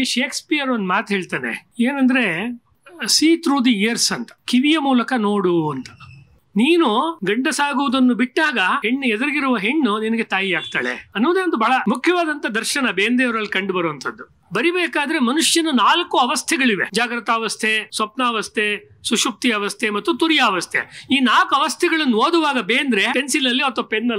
ಈ ಶೇಕ್ಸ್ಪಿಯರ್ ಒಂದು ಮಾತು ಹೇಳ್ತಾನೆ ಏನಂದ್ರೆ ಸಿ ಥ್ರೂ ದಿ ಇಯರ್ಸ್ ಅಂತ ಕಿವಿಯ ಮೂಲಕ ನೋಡು ಅಂತ ನೀನು ಗಂಡಸಾಗುವುದನ್ನು ಬಿಟ್ಟಾಗ ಹೆಣ್ಣು ಎದುರಿಗಿರುವ ಹೆಣ್ಣು ನಿನಗೆ ತಾಯಿ ಆಗ್ತಾಳೆ ಅನ್ನೋದೇ ಒಂದು ಬಹಳ ಮುಖ್ಯವಾದಂತ ದರ್ಶನ ಬೇಂದೆಯವರಲ್ಲಿ ಕಂಡು ಬರುವಂತದ್ದು ಬರಿಬೇಕಾದ್ರೆ ಮನುಷ್ಯನ ನಾಲ್ಕು ಅವಸ್ಥೆಗಳಿವೆ ಜಾಗೃತಾವಸ್ಥೆ ಸ್ವಪ್ನಾವಸ್ಥೆ ಸುಷುಪ್ತಿ ಅವಸ್ಥೆ ಮತ್ತು ತುರಿಯಾವಸ್ಥೆ ಈ ನಾಲ್ಕು ಅವಸ್ಥೆಗಳನ್ನು ಓದುವಾಗ ಬೇಂದ್ರೆ ಪೆನ್ಸಿಲ್ ಅಲ್ಲಿ ಅಥವಾ ಪೆನ್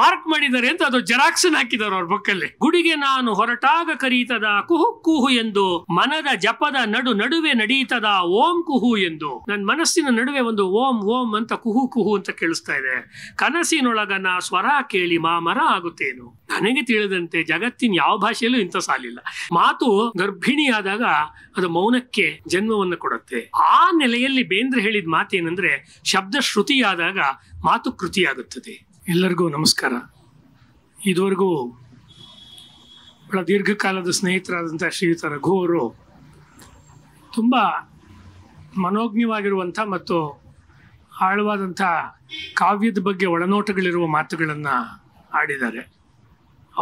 ಮಾರ್ಕ್ ಮಾಡಿದ್ದಾರೆ ಅಂತ ಅದು ಜೆರಾಕ್ಸ್ ಹಾಕಿದ್ದಾರೆ ಅವ್ರ ಬುಕ್ಕಲ್ಲಿ ಗುಡಿಗೆ ನಾನು ಹೊರಟಾಗ ಕರೀತದ ಕುಹು ಕುಹು ಎಂದು ಮನದ ಜಪದ ನಡು ನಡುವೆ ನಡೀತದ ಓಂ ಕುಹು ಎಂದು ನನ್ನ ಮನಸ್ಸಿನ ನಡುವೆ ಒಂದು ಓಂ ಓಂ ಅಂತ ಕುಹು ಕುಹು ಅಂತ ಕೇಳಿಸ್ತಾ ಇದೆ ಕನಸಿನೊಳಗನ ಸ್ವರ ಕೇಳಿ ಮಾಮರ ಆಗುತ್ತೇನು ನನಗೆ ತಿಳಿದಂತೆ ಜಗತ್ತಿನ ಯಾವ ಭಾಷೆಯಲ್ಲೂ ಇಂಥ ಸಾಲಿಲ್ಲ ಮಾ ಗರ್ಭಿಣಿ ಗರ್ಭಿಣಿಯಾದಾಗ ಅದು ಮೌನಕ್ಕೆ ಜನ್ಮವನ್ನು ಕೊಡುತ್ತೆ ಆ ನೆಲೆಯಲ್ಲಿ ಬೇಂದ್ರೆ ಹೇಳಿದ ಏನಂದ್ರೆ ಶಬ್ದ ಶ್ರುತಿಯಾದಾಗ ಮಾತು ಕೃತಿಯಾಗುತ್ತದೆ ಎಲ್ಲರಿಗೂ ನಮಸ್ಕಾರ ಇದುವರೆಗೂ ಬಹಳ ದೀರ್ಘಕಾಲದ ಸ್ನೇಹಿತರಾದಂಥ ಶ್ರೀಯುತ ರಘು ಅವರು ತುಂಬ ಮನೋಜ್ಞವಾಗಿರುವಂಥ ಮತ್ತು ಆಳವಾದಂಥ ಕಾವ್ಯದ ಬಗ್ಗೆ ಒಳನೋಟಗಳಿರುವ ಮಾತುಗಳನ್ನು ಆಡಿದ್ದಾರೆ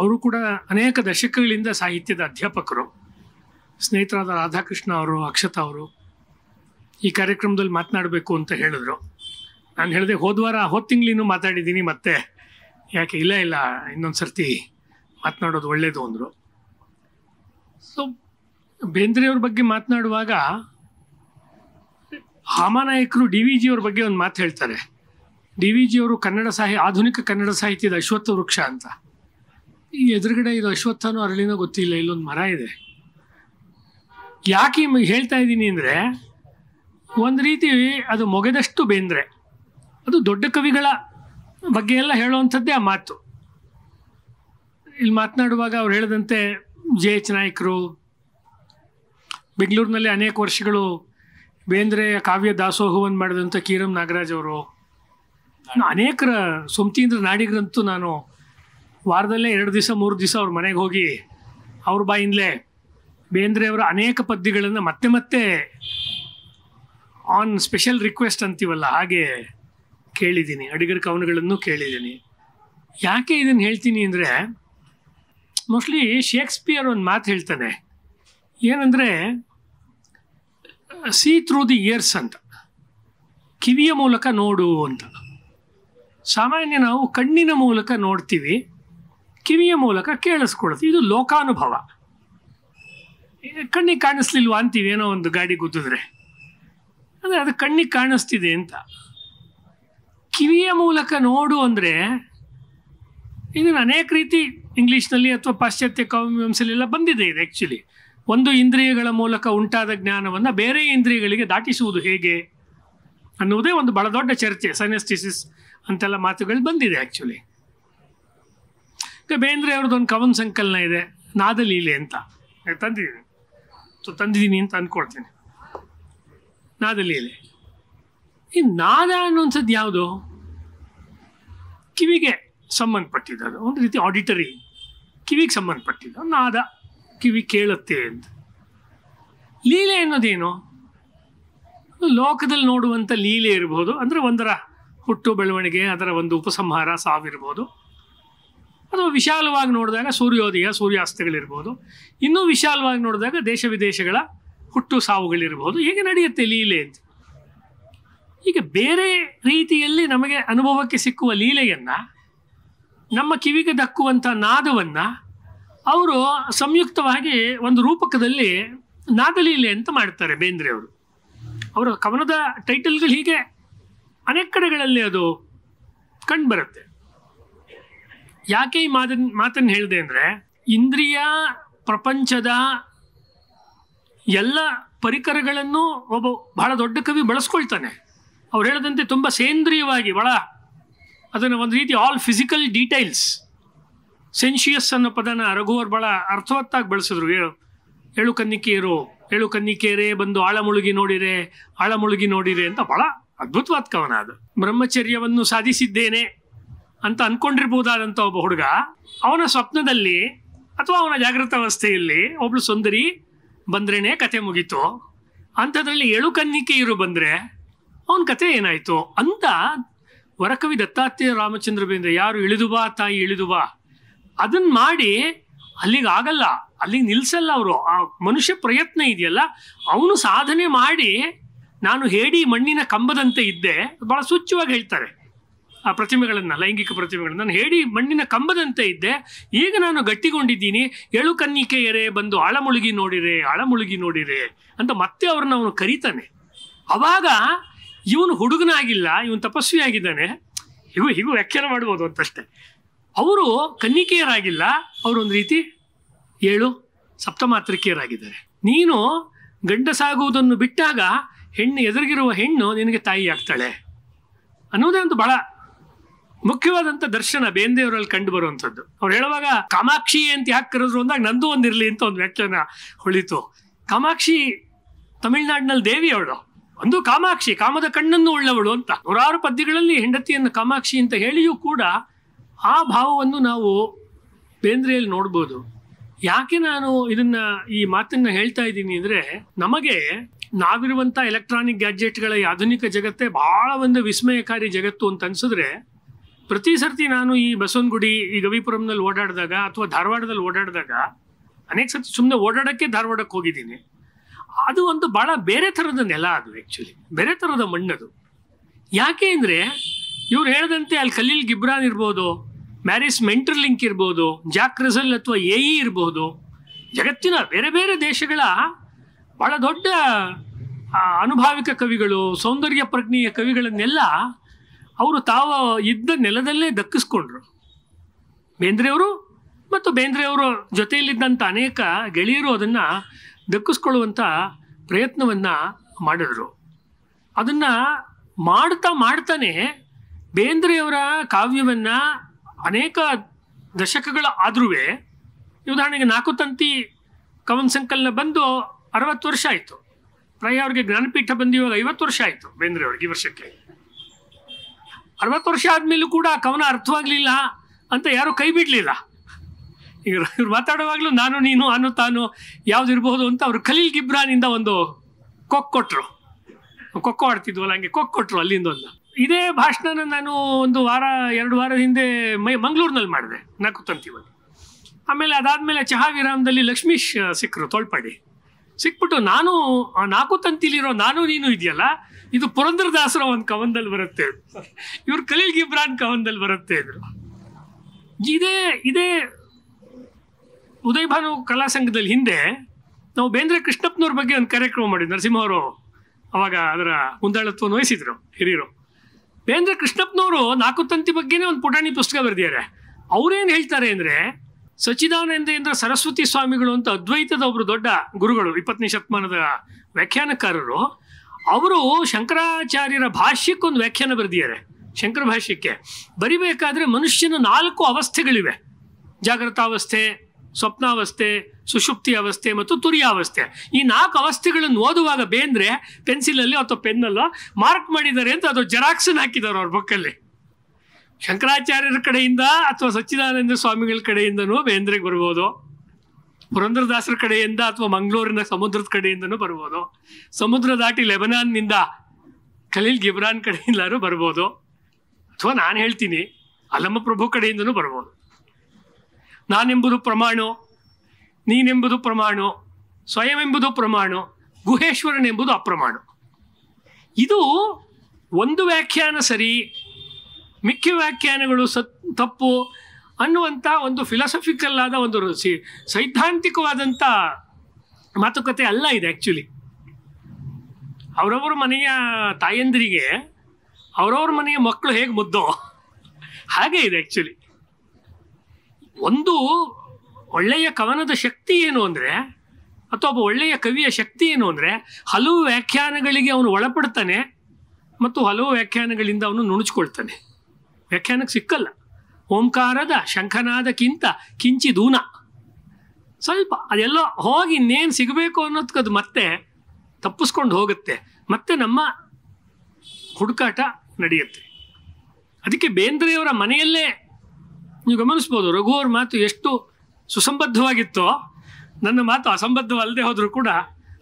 ಅವರು ಕೂಡ ಅನೇಕ ದಶಕಗಳಿಂದ ಸಾಹಿತ್ಯದ ಅಧ್ಯಾಪಕರು ಸ್ನೇಹಿತರಾದ ರಾಧಾಕೃಷ್ಣ ಅವರು ಅಕ್ಷತಾ ಅವರು ಈ ಕಾರ್ಯಕ್ರಮದಲ್ಲಿ ಮಾತನಾಡಬೇಕು ಅಂತ ಹೇಳಿದ್ರು ನಾನು ಹೇಳಿದೆ ಹೋದ್ವಾರ ಹೋದ ತಿಂಗಳಿನೂ ಮಾತಾಡಿದ್ದೀನಿ ಮತ್ತೆ ಯಾಕೆ ಇಲ್ಲ ಇಲ್ಲ ಇನ್ನೊಂದು ಸರ್ತಿ ಮಾತನಾಡೋದು ಒಳ್ಳೆಯದು ಅಂದರು ಸೊ ಬೇಂದ್ರೆಯವ್ರ ಬಗ್ಗೆ ಮಾತನಾಡುವಾಗ ಹಾಮಾನಾಯಕರು ಡಿ ವಿ ಜಿಯವ್ರ ಬಗ್ಗೆ ಒಂದು ಮಾತು ಹೇಳ್ತಾರೆ ಡಿ ವಿ ಜಿಯವರು ಕನ್ನಡ ಸಾಹಿ ಆಧುನಿಕ ಕನ್ನಡ ಸಾಹಿತ್ಯದ ಅಶ್ವತ್ಥ ವೃಕ್ಷ ಅಂತ ಈ ಎದುರುಗಡೆ ಇದು ಅಶ್ವತ್ಥನೋ ಅರಳಿನೋ ಗೊತ್ತಿಲ್ಲ ಇಲ್ಲೊಂದು ಮರ ಇದೆ ಯಾಕೆ ಹೇಳ್ತಾ ಇದ್ದೀನಿ ಅಂದರೆ ಒಂದು ರೀತಿ ಅದು ಮೊಗೆದಷ್ಟು ಬೇಂದ್ರೆ ಅದು ದೊಡ್ಡ ಕವಿಗಳ ಬಗ್ಗೆ ಎಲ್ಲ ಹೇಳುವಂಥದ್ದೇ ಆ ಮಾತು ಇಲ್ಲಿ ಮಾತನಾಡುವಾಗ ಅವ್ರು ಹೇಳಿದಂತೆ ಜೆ ಎಚ್ ನಾಯಕರು ಬೆಂಗಳೂರಿನಲ್ಲಿ ಅನೇಕ ವರ್ಷಗಳು ಬೇಂದ್ರೆ ಕಾವ್ಯ ದಾಸೋಹವನ್ನು ಮಾಡಿದಂಥ ಕೀರಂ ನಾಗರಾಜ್ ಅವರು ಅನೇಕರ ಸುಮತೀಂದ್ರ ನಾಡಿಗರಂತೂ ನಾನು ವಾರದಲ್ಲೇ ಎರಡು ದಿವಸ ಮೂರು ದಿವಸ ಅವ್ರ ಮನೆಗೆ ಹೋಗಿ ಅವ್ರ ಬಾಯಿಂದಲೇ ಬೇಂದ್ರೆಯವರ ಅನೇಕ ಪದ್ಯಗಳನ್ನು ಮತ್ತೆ ಮತ್ತೆ ಆನ್ ಸ್ಪೆಷಲ್ ರಿಕ್ವೆಸ್ಟ್ ಅಂತೀವಲ್ಲ ಹಾಗೆ ಕೇಳಿದ್ದೀನಿ ಅಡಿಗರ ಕವನಗಳನ್ನು ಕೇಳಿದ್ದೀನಿ ಯಾಕೆ ಇದನ್ನು ಹೇಳ್ತೀನಿ ಅಂದರೆ ಮೋಸ್ಟ್ಲಿ ಶೇಕ್ಸ್ಪಿಯರ್ ಒಂದು ಮಾತು ಹೇಳ್ತಾನೆ ಏನಂದರೆ ಸಿ ಥ್ರೂ ದಿ ಇಯರ್ಸ್ ಅಂತ ಕಿವಿಯ ಮೂಲಕ ನೋಡು ಅಂತ ಸಾಮಾನ್ಯ ನಾವು ಕಣ್ಣಿನ ಮೂಲಕ ನೋಡ್ತೀವಿ ಕಿವಿಯ ಮೂಲಕ ಕೇಳಿಸ್ಕೊಳ್ಳುತ್ತೆ ಇದು ಲೋಕಾನುಭವ ಕಣ್ಣಿಗೆ ಕಾಣಿಸ್ಲಿಲ್ವಾ ಅಂತೀವಿ ಏನೋ ಒಂದು ಗಾಡಿ ಗುದ್ದಿದ್ರೆ ಅಂದರೆ ಅದು ಕಣ್ಣಿಗೆ ಕಾಣಿಸ್ತಿದೆ ಅಂತ ಕಿವಿಯ ಮೂಲಕ ನೋಡು ಅಂದರೆ ಇದನ್ನು ಅನೇಕ ರೀತಿ ಇಂಗ್ಲೀಷ್ನಲ್ಲಿ ಅಥವಾ ಪಾಶ್ಚಾತ್ಯ ಕವಿವಂಸಲೆಲ್ಲ ಬಂದಿದೆ ಇದು ಆ್ಯಕ್ಚುಲಿ ಒಂದು ಇಂದ್ರಿಯಗಳ ಮೂಲಕ ಉಂಟಾದ ಜ್ಞಾನವನ್ನು ಬೇರೆ ಇಂದ್ರಿಯಗಳಿಗೆ ದಾಟಿಸುವುದು ಹೇಗೆ ಅನ್ನುವುದೇ ಒಂದು ಬಹಳ ದೊಡ್ಡ ಚರ್ಚೆ ಸೈನಸ್ಟಿಸಿಸ್ ಅಂತೆಲ್ಲ ಮಾತುಗಳು ಬಂದಿದೆ ಆ್ಯಕ್ಚುಲಿ ಬೇಂದ್ರೆ ಅವ್ರದ್ದು ಒಂದು ಕವನ ಸಂಕಲನ ಇದೆ ನಾದಲೀಲೆ ಅಂತ ತಂದಿದ್ದೀನಿ ಸೊ ತಂದಿದ್ದೀನಿ ಅಂತ ಅಂದ್ಕೊಳ್ತೀನಿ ನಾದಲೀಲೆ ಈ ನಾದ ಅನ್ನೋಂಥದ್ದು ಯಾವುದು ಕಿವಿಗೆ ಸಂಬಂಧಪಟ್ಟಿದ್ದು ಅದು ಒಂದು ರೀತಿ ಆಡಿಟರಿ ಕಿವಿಗೆ ಸಂಬಂಧಪಟ್ಟಿದ್ದು ನಾದ ಕಿವಿ ಕೇಳುತ್ತೆ ಅಂತ ಲೀಲೆ ಅನ್ನೋದೇನು ಲೋಕದಲ್ಲಿ ನೋಡುವಂಥ ಲೀಲೆ ಇರ್ಬೋದು ಅಂದರೆ ಒಂದರ ಹುಟ್ಟು ಬೆಳವಣಿಗೆ ಅದರ ಒಂದು ಉಪಸಂಹಾರ ಸಾವಿರ್ಬೋದು ಅಥವಾ ವಿಶಾಲವಾಗಿ ನೋಡಿದಾಗ ಸೂರ್ಯೋದಯ ಸೂರ್ಯಾಸ್ತಗಳಿರ್ಬೋದು ಇನ್ನೂ ವಿಶಾಲವಾಗಿ ನೋಡಿದಾಗ ದೇಶ ವಿದೇಶಗಳ ಹುಟ್ಟು ಸಾವುಗಳಿರ್ಬೋದು ಹೇಗೆ ನಡೆಯುತ್ತೆ ಲೀಲೆ ಅಂತ ಈಗ ಬೇರೆ ರೀತಿಯಲ್ಲಿ ನಮಗೆ ಅನುಭವಕ್ಕೆ ಸಿಕ್ಕುವ ಲೀಲೆಯನ್ನು ನಮ್ಮ ಕಿವಿಗೆ ದಕ್ಕುವಂಥ ನಾದವನ್ನು ಅವರು ಸಂಯುಕ್ತವಾಗಿ ಒಂದು ರೂಪಕದಲ್ಲಿ ನಾದಲೀಲೆ ಅಂತ ಮಾಡ್ತಾರೆ ಬೇಂದ್ರೆ ಅವರು ಅವರ ಕವನದ ಟೈಟಲ್ಗಳು ಹೀಗೆ ಅನೇಕ ಕಡೆಗಳಲ್ಲಿ ಅದು ಕಂಡುಬರುತ್ತೆ ಯಾಕೆ ಈ ಮಾತನ್ ಮಾತನ್ನು ಹೇಳಿದೆ ಅಂದರೆ ಇಂದ್ರಿಯ ಪ್ರಪಂಚದ ಎಲ್ಲ ಪರಿಕರಗಳನ್ನು ಒಬ್ಬ ಬಹಳ ದೊಡ್ಡ ಕವಿ ಬಳಸ್ಕೊಳ್ತಾನೆ ಅವ್ರು ಹೇಳದಂತೆ ತುಂಬ ಸೇಂದ್ರಿಯವಾಗಿ ಬಹಳ ಅದನ್ನು ಒಂದು ರೀತಿ ಆಲ್ ಫಿಸಿಕಲ್ ಡೀಟೈಲ್ಸ್ ಸೆನ್ಶಿಯಸ್ ಅನ್ನೋ ಪದನ ರಘುವರ್ ಬಹಳ ಅರ್ಥವತ್ತಾಗಿ ಬಳಸಿದ್ರು ಹೇಳು ಏಳು ಕನ್ನಿಕೆಯರು ಏಳು ಕನ್ನಿಕೆಯರೇ ಬಂದು ಆಳಮುಳುಗಿ ನೋಡಿರೆ ಆಳಮುಳುಗಿ ನೋಡಿರೆ ಅಂತ ಬಹಳ ಅದ್ಭುತವಾದ ಕವನ ಅದು ಬ್ರಹ್ಮಚರ್ಯವನ್ನು ಸಾಧಿಸಿದ್ದೇನೆ ಅಂತ ಅನ್ಕೊಂಡಿರ್ಬಹುದಾದಂತ ಒಬ್ಬ ಹುಡುಗ ಅವನ ಸ್ವಪ್ನದಲ್ಲಿ ಅಥವಾ ಅವನ ಜಾಗೃತ ಅವಸ್ಥೆಯಲ್ಲಿ ಒಬ್ಳು ಸುಂದರಿ ಬಂದ್ರೇನೆ ಕತೆ ಮುಗೀತು ಅಂಥದ್ರಲ್ಲಿ ಇರು ಬಂದರೆ ಅವನ ಕತೆ ಏನಾಯಿತು ಅಂತ ವರಕವಿ ದತ್ತಾತ್ರೇಯ ರಾಮಚಂದ್ರ ಬೇಂದ್ರೆ ಯಾರು ಇಳಿದು ಬಾ ತಾಯಿ ಇಳಿದು ಬಾ ಮಾಡಿ ಅಲ್ಲಿಗೆ ಆಗಲ್ಲ ಅಲ್ಲಿಗೆ ನಿಲ್ಸಲ್ಲ ಅವರು ಆ ಮನುಷ್ಯ ಪ್ರಯತ್ನ ಇದೆಯಲ್ಲ ಅವನು ಸಾಧನೆ ಮಾಡಿ ನಾನು ಹೇಡಿ ಮಣ್ಣಿನ ಕಂಬದಂತೆ ಇದ್ದೆ ಭಾಳ ಸೂಚ್ಯವಾಗಿ ಹೇಳ್ತಾರೆ ಆ ಪ್ರತಿಮೆಗಳನ್ನು ಲೈಂಗಿಕ ಪ್ರತಿಮೆಗಳನ್ನು ನಾನು ಹೇಳಿ ಮಣ್ಣಿನ ಕಂಬದಂತೆ ಇದ್ದೆ ಈಗ ನಾನು ಗಟ್ಟಿಗೊಂಡಿದ್ದೀನಿ ಎಳು ಕನ್ನಿಕೆಯರೇ ಬಂದು ಆಳಮುಳುಗಿ ನೋಡಿರೆ ಆಳಮುಳುಗಿ ನೋಡಿರೆ ಅಂತ ಮತ್ತೆ ಅವ್ರನ್ನ ಅವನು ಕರೀತಾನೆ ಅವಾಗ ಇವನು ಹುಡುಗನಾಗಿಲ್ಲ ಇವನು ತಪಸ್ವಿಯಾಗಿದ್ದಾನೆ ಇವು ಹೀಗೂ ಹೀಗೂ ವ್ಯಾಖ್ಯಾನ ಮಾಡ್ಬೋದು ಅಂತಷ್ಟೇ ಅವರು ಕನ್ನಿಕೆಯರಾಗಿಲ್ಲ ಅವರೊಂದು ರೀತಿ ಏಳು ಸಪ್ತಮಾತ್ರಿಕೆಯರಾಗಿದ್ದಾರೆ ನೀನು ಗಂಡಸಾಗುವುದನ್ನು ಬಿಟ್ಟಾಗ ಹೆಣ್ಣು ಎದುರಿಗಿರುವ ಹೆಣ್ಣು ನಿನಗೆ ತಾಯಿ ಆಗ್ತಾಳೆ ಅನ್ನೋದೇ ಒಂದು ಭಾಳ ಮುಖ್ಯವಾದಂಥ ದರ್ಶನ ಬೇಂದೇವರಲ್ಲಿ ಕಂಡು ಬರುವಂಥದ್ದು ಅವ್ರು ಹೇಳುವಾಗ ಕಾಮಾಕ್ಷಿ ಅಂತ ಯಾಕೆ ಕರೆದ್ರು ಅಂದಾಗ ನಂದು ಒಂದಿರಲಿ ಅಂತ ಒಂದು ವ್ಯಾಖ್ಯಾನ ಹೊಳಿತು ಕಾಮಾಕ್ಷಿ ತಮಿಳ್ನಾಡಿನಲ್ಲಿ ದೇವಿ ಅವಳು ಒಂದು ಕಾಮಾಕ್ಷಿ ಕಾಮದ ಕಣ್ಣನ್ನು ಉಳ್ಳವಳು ಅಂತ ನೂರಾರು ಪದ್ಯಗಳಲ್ಲಿ ಹೆಂಡತಿಯನ್ನು ಕಾಮಾಕ್ಷಿ ಅಂತ ಹೇಳಿಯೂ ಕೂಡ ಆ ಭಾವವನ್ನು ನಾವು ಬೇಂದ್ರೆಯಲ್ಲಿ ನೋಡ್ಬೋದು ಯಾಕೆ ನಾನು ಇದನ್ನ ಈ ಮಾತನ್ನ ಹೇಳ್ತಾ ಇದ್ದೀನಿ ಅಂದ್ರೆ ನಮಗೆ ನಾವಿರುವಂಥ ಎಲೆಕ್ಟ್ರಾನಿಕ್ ಗ್ಯಾಜೆಟ್ಗಳ ಈ ಆಧುನಿಕ ಜಗತ್ತೇ ಬಹಳ ಒಂದು ವಿಸ್ಮಯಕಾರಿ ಜಗತ್ತು ಅಂತ ಅನ್ಸಿದ್ರೆ ಪ್ರತಿ ಸರ್ತಿ ನಾನು ಈ ಬಸವನಗುಡಿ ಈ ಗವಿಪುರಂನಲ್ಲಿ ಓಡಾಡಿದಾಗ ಅಥವಾ ಧಾರವಾಡದಲ್ಲಿ ಓಡಾಡಿದಾಗ ಅನೇಕ ಸರ್ತಿ ಸುಮ್ಮನೆ ಓಡಾಡೋಕ್ಕೆ ಧಾರವಾಡಕ್ಕೆ ಹೋಗಿದ್ದೀನಿ ಅದು ಒಂದು ಭಾಳ ಬೇರೆ ಥರದ ನೆಲ ಅದು ಆ್ಯಕ್ಚುಲಿ ಬೇರೆ ಥರದ ಮಣ್ಣದು ಯಾಕೆ ಅಂದರೆ ಇವ್ರು ಹೇಳದಂತೆ ಅಲ್ಲಿ ಕಲೀಲ್ ಗಿಬ್ರಾನ್ ಇರ್ಬೋದು ಮ್ಯಾರಿಸ್ ಲಿಂಕ್ ಇರ್ಬೋದು ಜಾಕ್ ರಸಲ್ ಅಥವಾ ಎ ಇ ಇರ್ಬೋದು ಜಗತ್ತಿನ ಬೇರೆ ಬೇರೆ ದೇಶಗಳ ಭಾಳ ದೊಡ್ಡ ಅನುಭಾವಿಕ ಕವಿಗಳು ಸೌಂದರ್ಯ ಪ್ರಜ್ಞೆಯ ಕವಿಗಳನ್ನೆಲ್ಲ ಅವರು ತಾವು ಇದ್ದ ನೆಲದಲ್ಲೇ ದಕ್ಕಿಸ್ಕೊಂಡ್ರು ಬೇಂದ್ರೆಯವರು ಮತ್ತು ಬೇಂದ್ರೆಯವರು ಜೊತೆಯಲ್ಲಿದ್ದಂಥ ಅನೇಕ ಗೆಳೆಯರು ಅದನ್ನು ದಕ್ಕಿಸ್ಕೊಳ್ಳುವಂಥ ಪ್ರಯತ್ನವನ್ನು ಮಾಡಿದ್ರು ಅದನ್ನು ಮಾಡ್ತಾ ಮಾಡ್ತಾನೆ ಬೇಂದ್ರೆಯವರ ಕಾವ್ಯವನ್ನು ಅನೇಕ ದಶಕಗಳ ಆದ್ರೂ ಉದಾಹರಣೆಗೆ ನಾಲ್ಕು ತಂತಿ ಕವನ ಸಂಕಲನ ಬಂದು ಅರವತ್ತು ವರ್ಷ ಆಯಿತು ಪ್ರಾಯ ಅವ್ರಿಗೆ ಜ್ಞಾನಪೀಠ ಬಂದಿವಾಗ ಐವತ್ತು ವರ್ಷ ಆಯಿತು ಬೇಂದ್ರೆಯವ್ರಿಗೆ ಈ ವರ್ಷಕ್ಕೆ ಅರವತ್ತು ವರ್ಷ ಆದಮೇಲೂ ಕೂಡ ಕವನ ಅರ್ಥವಾಗಲಿಲ್ಲ ಅಂತ ಯಾರೂ ಕೈ ಬಿಡಲಿಲ್ಲ ಈಗ ಇವ್ರು ಮಾತಾಡುವಾಗಲೂ ನಾನು ನೀನು ಅನು ತಾನು ಯಾವ್ದು ಇರ್ಬೋದು ಅಂತ ಅವರು ಖಲೀಲ್ ಗಿಬ್ರಾನಿಂದ ಒಂದು ಕೊಕ್ ಕೊಟ್ಟರು ಕೊಕ್ಕೋ ಆಡ್ತಿದ್ವಲ್ಲ ಹಂಗೆ ಕೊಕ್ ಕೊಟ್ಟರು ಅಲ್ಲಿಂದ ಒಂದು ಇದೇ ಭಾಷಣನ ನಾನು ಒಂದು ವಾರ ಎರಡು ವಾರ ಹಿಂದೆ ಮೈ ಮಂಗಳೂರಿನಲ್ಲಿ ಮಾಡಿದೆ ನಾ ತಂತಿವಲ್ಲಿ ಆಮೇಲೆ ಅದಾದಮೇಲೆ ಚಹಾ ವಿರಾಮದಲ್ಲಿ ಲಕ್ಷ್ಮೀಶ್ ಸಿಕ್ಕರು ತೋಳ್ಪಾಡಿ ಸಿಕ್ಬಿಟ್ಟು ನಾನು ನಾಲ್ಕು ತಂತಿಲಿರೋ ನಾನು ನೀನು ಇದೆಯಲ್ಲ ಇದು ದಾಸರ ಒಂದು ಕವನದಲ್ಲಿ ಬರುತ್ತೆ ಇವ್ರು ಕಲೀಲ್ ಗಿಬ್ರಾನ್ ಕವನದಲ್ಲಿ ಬರುತ್ತೆ ಇದ್ರು ಇದೇ ಇದೇ ಉದಯ ಭಾನು ಕಲಾ ಸಂಘದಲ್ಲಿ ಹಿಂದೆ ನಾವು ಬೇಂದ್ರೆ ಕೃಷ್ಣಪ್ಪನವ್ರ ಬಗ್ಗೆ ಒಂದು ಕಾರ್ಯಕ್ರಮ ಮಾಡಿ ನರಸಿಂಹವರು ಅವಾಗ ಅದರ ಮುಂದಾಳತ್ವವನ್ನು ವಹಿಸಿದ್ರು ಹಿರಿಯರು ಬೇಂದ್ರೆ ಕೃಷ್ಣಪ್ಪನವರು ನಾಲ್ಕು ತಂತಿ ಬಗ್ಗೆನೇ ಒಂದು ಪುಟಾಣಿ ಪುಸ್ತಕ ಬರೆದಿದ್ದಾರೆ ಅವ್ರೇನು ಹೇಳ್ತಾರೆ ಅಂದರೆ ಸಚ್ಚಿದಾನಂದೇಂದ್ರ ಸರಸ್ವತಿ ಸ್ವಾಮಿಗಳು ಅಂತ ಅದ್ವೈತದ ಒಬ್ಬರು ದೊಡ್ಡ ಗುರುಗಳು ಇಪ್ಪತ್ತನೇ ಶತಮಾನದ ವ್ಯಾಖ್ಯಾನಕಾರರು ಅವರು ಶಂಕರಾಚಾರ್ಯರ ಭಾಷ್ಯಕ್ಕೊಂದು ವ್ಯಾಖ್ಯಾನ ಬರೆದಿದ್ದಾರೆ ಶಂಕರ ಭಾಷ್ಯಕ್ಕೆ ಬರಿಬೇಕಾದ್ರೆ ಮನುಷ್ಯನ ನಾಲ್ಕು ಅವಸ್ಥೆಗಳಿವೆ ಜಾಗೃತಾವಸ್ಥೆ ಸ್ವಪ್ನಾವಸ್ಥೆ ಸುಷುಪ್ತಿ ಅವಸ್ಥೆ ಮತ್ತು ತುರಿಯಾವಸ್ಥೆ ಈ ನಾಲ್ಕು ಅವಸ್ಥೆಗಳನ್ನು ಓದುವಾಗ ಬೇಂದ್ರೆ ಪೆನ್ಸಿಲಲ್ಲಿ ಅಥವಾ ಪೆನ್ನಲ್ಲೋ ಮಾರ್ಕ್ ಮಾಡಿದ್ದಾರೆ ಅಂತ ಅದು ಜೆರಾಕ್ಸನ್ ಹಾಕಿದ್ದಾರೆ ಅವ್ರ ಬುಕ್ಕಲ್ಲಿ ಶಂಕರಾಚಾರ್ಯರ ಕಡೆಯಿಂದ ಅಥವಾ ಸಚ್ಚಿದಾನಂದ ಸ್ವಾಮಿಗಳ ಕಡೆಯಿಂದನೂ ಬೇಂದ್ರೆಗೆ ಬರ್ಬೋದು ಪುರಂದ್ರದಾಸರ ಕಡೆಯಿಂದ ಅಥವಾ ಮಂಗಳೂರಿನ ಸಮುದ್ರದ ಕಡೆಯಿಂದನೂ ಬರ್ಬೋದು ಸಮುದ್ರ ದಾಟಿ ಲೆಬನಾನ್ನಿಂದ ಖಲೀಲ್ ಗಿಬ್ರಾನ್ ಕಡೆಯಿಂದಲೂ ಬರ್ಬೋದು ಅಥವಾ ನಾನು ಹೇಳ್ತೀನಿ ಅಲ್ಲಮ್ಮ ಪ್ರಭು ಕಡೆಯಿಂದನೂ ಬರ್ಬೋದು ನಾನೆಂಬುದು ಪ್ರಮಾಣು ನೀನೆಂಬುದು ಪ್ರಮಾಣು ಸ್ವಯಂ ಎಂಬುದು ಪ್ರಮಾಣ ಗುಹೇಶ್ವರನೆಂಬುದು ಅಪ್ರಮಾಣು ಇದು ಒಂದು ವ್ಯಾಖ್ಯಾನ ಸರಿ ಮಿಕ್ಕಿ ವ್ಯಾಖ್ಯಾನಗಳು ಸತ್ ತಪ್ಪು ಅನ್ನುವಂಥ ಒಂದು ಫಿಲಾಸಫಿಕಲ್ ಆದ ಒಂದು ಸೈದ್ಧಾಂತಿಕವಾದಂಥ ಮಾತುಕತೆ ಅಲ್ಲ ಇದೆ ಆ್ಯಕ್ಚುಲಿ ಅವರವ್ರ ಮನೆಯ ತಾಯಂದಿರಿಗೆ ಅವರವ್ರ ಮನೆಯ ಮಕ್ಕಳು ಹೇಗೆ ಮುದ್ದೋ ಹಾಗೆ ಇದೆ ಆ್ಯಕ್ಚುಲಿ ಒಂದು ಒಳ್ಳೆಯ ಕವನದ ಶಕ್ತಿ ಏನು ಅಂದರೆ ಅಥವಾ ಒಬ್ಬ ಒಳ್ಳೆಯ ಕವಿಯ ಶಕ್ತಿ ಏನು ಅಂದರೆ ಹಲವು ವ್ಯಾಖ್ಯಾನಗಳಿಗೆ ಅವನು ಒಳಪಡ್ತಾನೆ ಮತ್ತು ಹಲವು ವ್ಯಾಖ್ಯಾನಗಳಿಂದ ಅವನು ನುಣುಚ್ಕೊಳ್ತಾನೆ ವ್ಯಾಖ್ಯಾನಕ್ಕೆ ಸಿಕ್ಕಲ್ಲ ಓಂಕಾರದ ಶಂಖನಾದಕ್ಕಿಂತ ಕಿಂಚಿದೂನ ಸ್ವಲ್ಪ ಅದೆಲ್ಲ ಹೋಗಿ ಇನ್ನೇನು ಸಿಗಬೇಕು ಅನ್ನೋದಕ್ಕದು ಮತ್ತೆ ತಪ್ಪಿಸ್ಕೊಂಡು ಹೋಗುತ್ತೆ ಮತ್ತೆ ನಮ್ಮ ಹುಡುಕಾಟ ನಡೆಯುತ್ತೆ ಅದಕ್ಕೆ ಬೇಂದ್ರೆಯವರ ಮನೆಯಲ್ಲೇ ನೀವು ಗಮನಿಸ್ಬೋದು ರಘುವರ ಮಾತು ಎಷ್ಟು ಸುಸಂಬದ್ಧವಾಗಿತ್ತೋ ನನ್ನ ಮಾತು ಅಸಂಬದ್ಧವಲ್ಲದೆ ಹೋದರೂ ಕೂಡ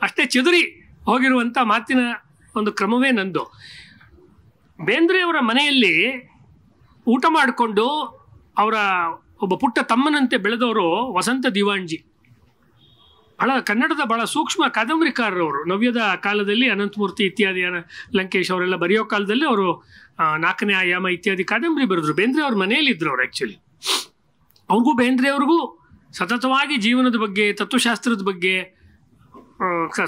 ಅಷ್ಟೇ ಚದುರಿ ಹೋಗಿರುವಂಥ ಮಾತಿನ ಒಂದು ಕ್ರಮವೇ ನಂದು ಬೇಂದ್ರೆಯವರ ಮನೆಯಲ್ಲಿ ಊಟ ಮಾಡಿಕೊಂಡು ಅವರ ಒಬ್ಬ ಪುಟ್ಟ ತಮ್ಮನಂತೆ ಬೆಳೆದವರು ವಸಂತ ದಿವಾಂಜಿ ಬಹಳ ಕನ್ನಡದ ಬಹಳ ಸೂಕ್ಷ್ಮ ಕಾದಂಬರಿಕಾರರವರು ನವ್ಯದ ಕಾಲದಲ್ಲಿ ಅನಂತಮೂರ್ತಿ ಇತ್ಯಾದಿ ಲಂಕೇಶ್ ಅವರೆಲ್ಲ ಬರೆಯೋ ಕಾಲದಲ್ಲಿ ಅವರು ನಾಲ್ಕನೇ ಆಯಾಮ ಇತ್ಯಾದಿ ಕಾದಂಬರಿ ಬರೆದ್ರು ಬೇಂದ್ರೆ ಅವ್ರ ಮನೆಯಲ್ಲಿದ್ದರು ಅವರು ಆ್ಯಕ್ಚುಲಿ ಅವ್ರಿಗೂ ಬೇಂದ್ರೆ ಅವ್ರಿಗೂ ಸತತವಾಗಿ ಜೀವನದ ಬಗ್ಗೆ ತತ್ವಶಾಸ್ತ್ರದ ಬಗ್ಗೆ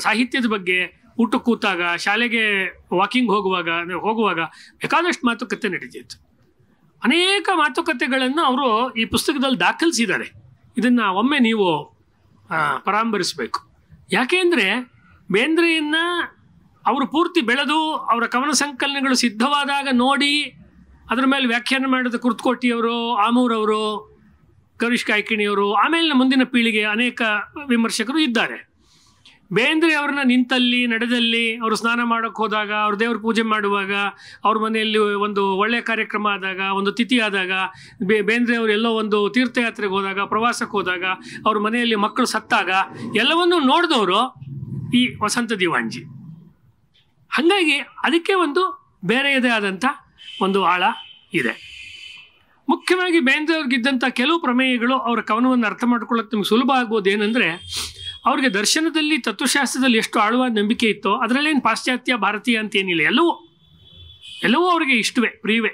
ಸಾಹಿತ್ಯದ ಬಗ್ಗೆ ಊಟ ಕೂತಾಗ ಶಾಲೆಗೆ ವಾಕಿಂಗ್ ಹೋಗುವಾಗ ಹೋಗುವಾಗ ಬೇಕಾದಷ್ಟು ಮಾತುಕತೆ ನಡೀತಿತ್ತು ಅನೇಕ ಮಾತುಕತೆಗಳನ್ನು ಅವರು ಈ ಪುಸ್ತಕದಲ್ಲಿ ದಾಖಲಿಸಿದ್ದಾರೆ ಇದನ್ನು ಒಮ್ಮೆ ನೀವು ಪರಾಮರಿಸಬೇಕು ಯಾಕೆಂದರೆ ಬೇಂದ್ರೆಯನ್ನು ಅವರು ಪೂರ್ತಿ ಬೆಳೆದು ಅವರ ಕವನ ಸಂಕಲನಗಳು ಸಿದ್ಧವಾದಾಗ ನೋಡಿ ಅದರ ಮೇಲೆ ವ್ಯಾಖ್ಯಾನ ಮಾಡಿದ ಕುರ್ತಕೋಟಿಯವರು ಆಮೂರವರು ಗರೀಶ್ ಕಾಯ್ಕಿಣಿಯವರು ಆಮೇಲಿನ ಮುಂದಿನ ಪೀಳಿಗೆ ಅನೇಕ ವಿಮರ್ಶಕರು ಇದ್ದಾರೆ ಬೇಂದ್ರೆ ಅವ್ರನ್ನ ನಿಂತಲ್ಲಿ ನಡೆದಲ್ಲಿ ಅವರು ಸ್ನಾನ ಮಾಡೋಕ್ಕೆ ಹೋದಾಗ ಅವ್ರ ದೇವ್ರ ಪೂಜೆ ಮಾಡುವಾಗ ಅವ್ರ ಮನೆಯಲ್ಲಿ ಒಂದು ಒಳ್ಳೆಯ ಕಾರ್ಯಕ್ರಮ ಆದಾಗ ಒಂದು ತಿಥಿ ಆದಾಗ ಬೇ ಬೇಂದ್ರೆ ಅವರು ಎಲ್ಲೋ ಒಂದು ತೀರ್ಥಯಾತ್ರೆಗೆ ಹೋದಾಗ ಪ್ರವಾಸಕ್ಕೆ ಹೋದಾಗ ಅವ್ರ ಮನೆಯಲ್ಲಿ ಮಕ್ಕಳು ಸತ್ತಾಗ ಎಲ್ಲವನ್ನೂ ನೋಡಿದವರು ಈ ವಸಂತ ದಿವಾಂಜಿ ಹಾಗಾಗಿ ಅದಕ್ಕೆ ಒಂದು ಬೇರೆಯದೇ ಆದಂಥ ಒಂದು ಆಳ ಇದೆ ಮುಖ್ಯವಾಗಿ ಬೇಂದ್ರೆ ಅವ್ರಿಗಿದ್ದಂಥ ಕೆಲವು ಪ್ರಮೇಯಗಳು ಅವರ ಕವನವನ್ನು ಅರ್ಥ ಮಾಡ್ಕೊಳ್ಳೋಕೆ ನಿಮ್ಗೆ ಸುಲಭ ಆಗ್ಬೋದು ಏನಂದರೆ ಅವ್ರಿಗೆ ದರ್ಶನದಲ್ಲಿ ತತ್ವಶಾಸ್ತ್ರದಲ್ಲಿ ಎಷ್ಟು ಆಳವಾದ ನಂಬಿಕೆ ಇತ್ತೋ ಅದರಲ್ಲೇನು ಪಾಶ್ಚಾತ್ಯ ಭಾರತೀಯ ಅಂತ ಏನಿಲ್ಲ ಎಲ್ಲವೂ ಎಲ್ಲವೂ ಅವರಿಗೆ ಇಷ್ಟವೇ ಪ್ರಿಯವೇ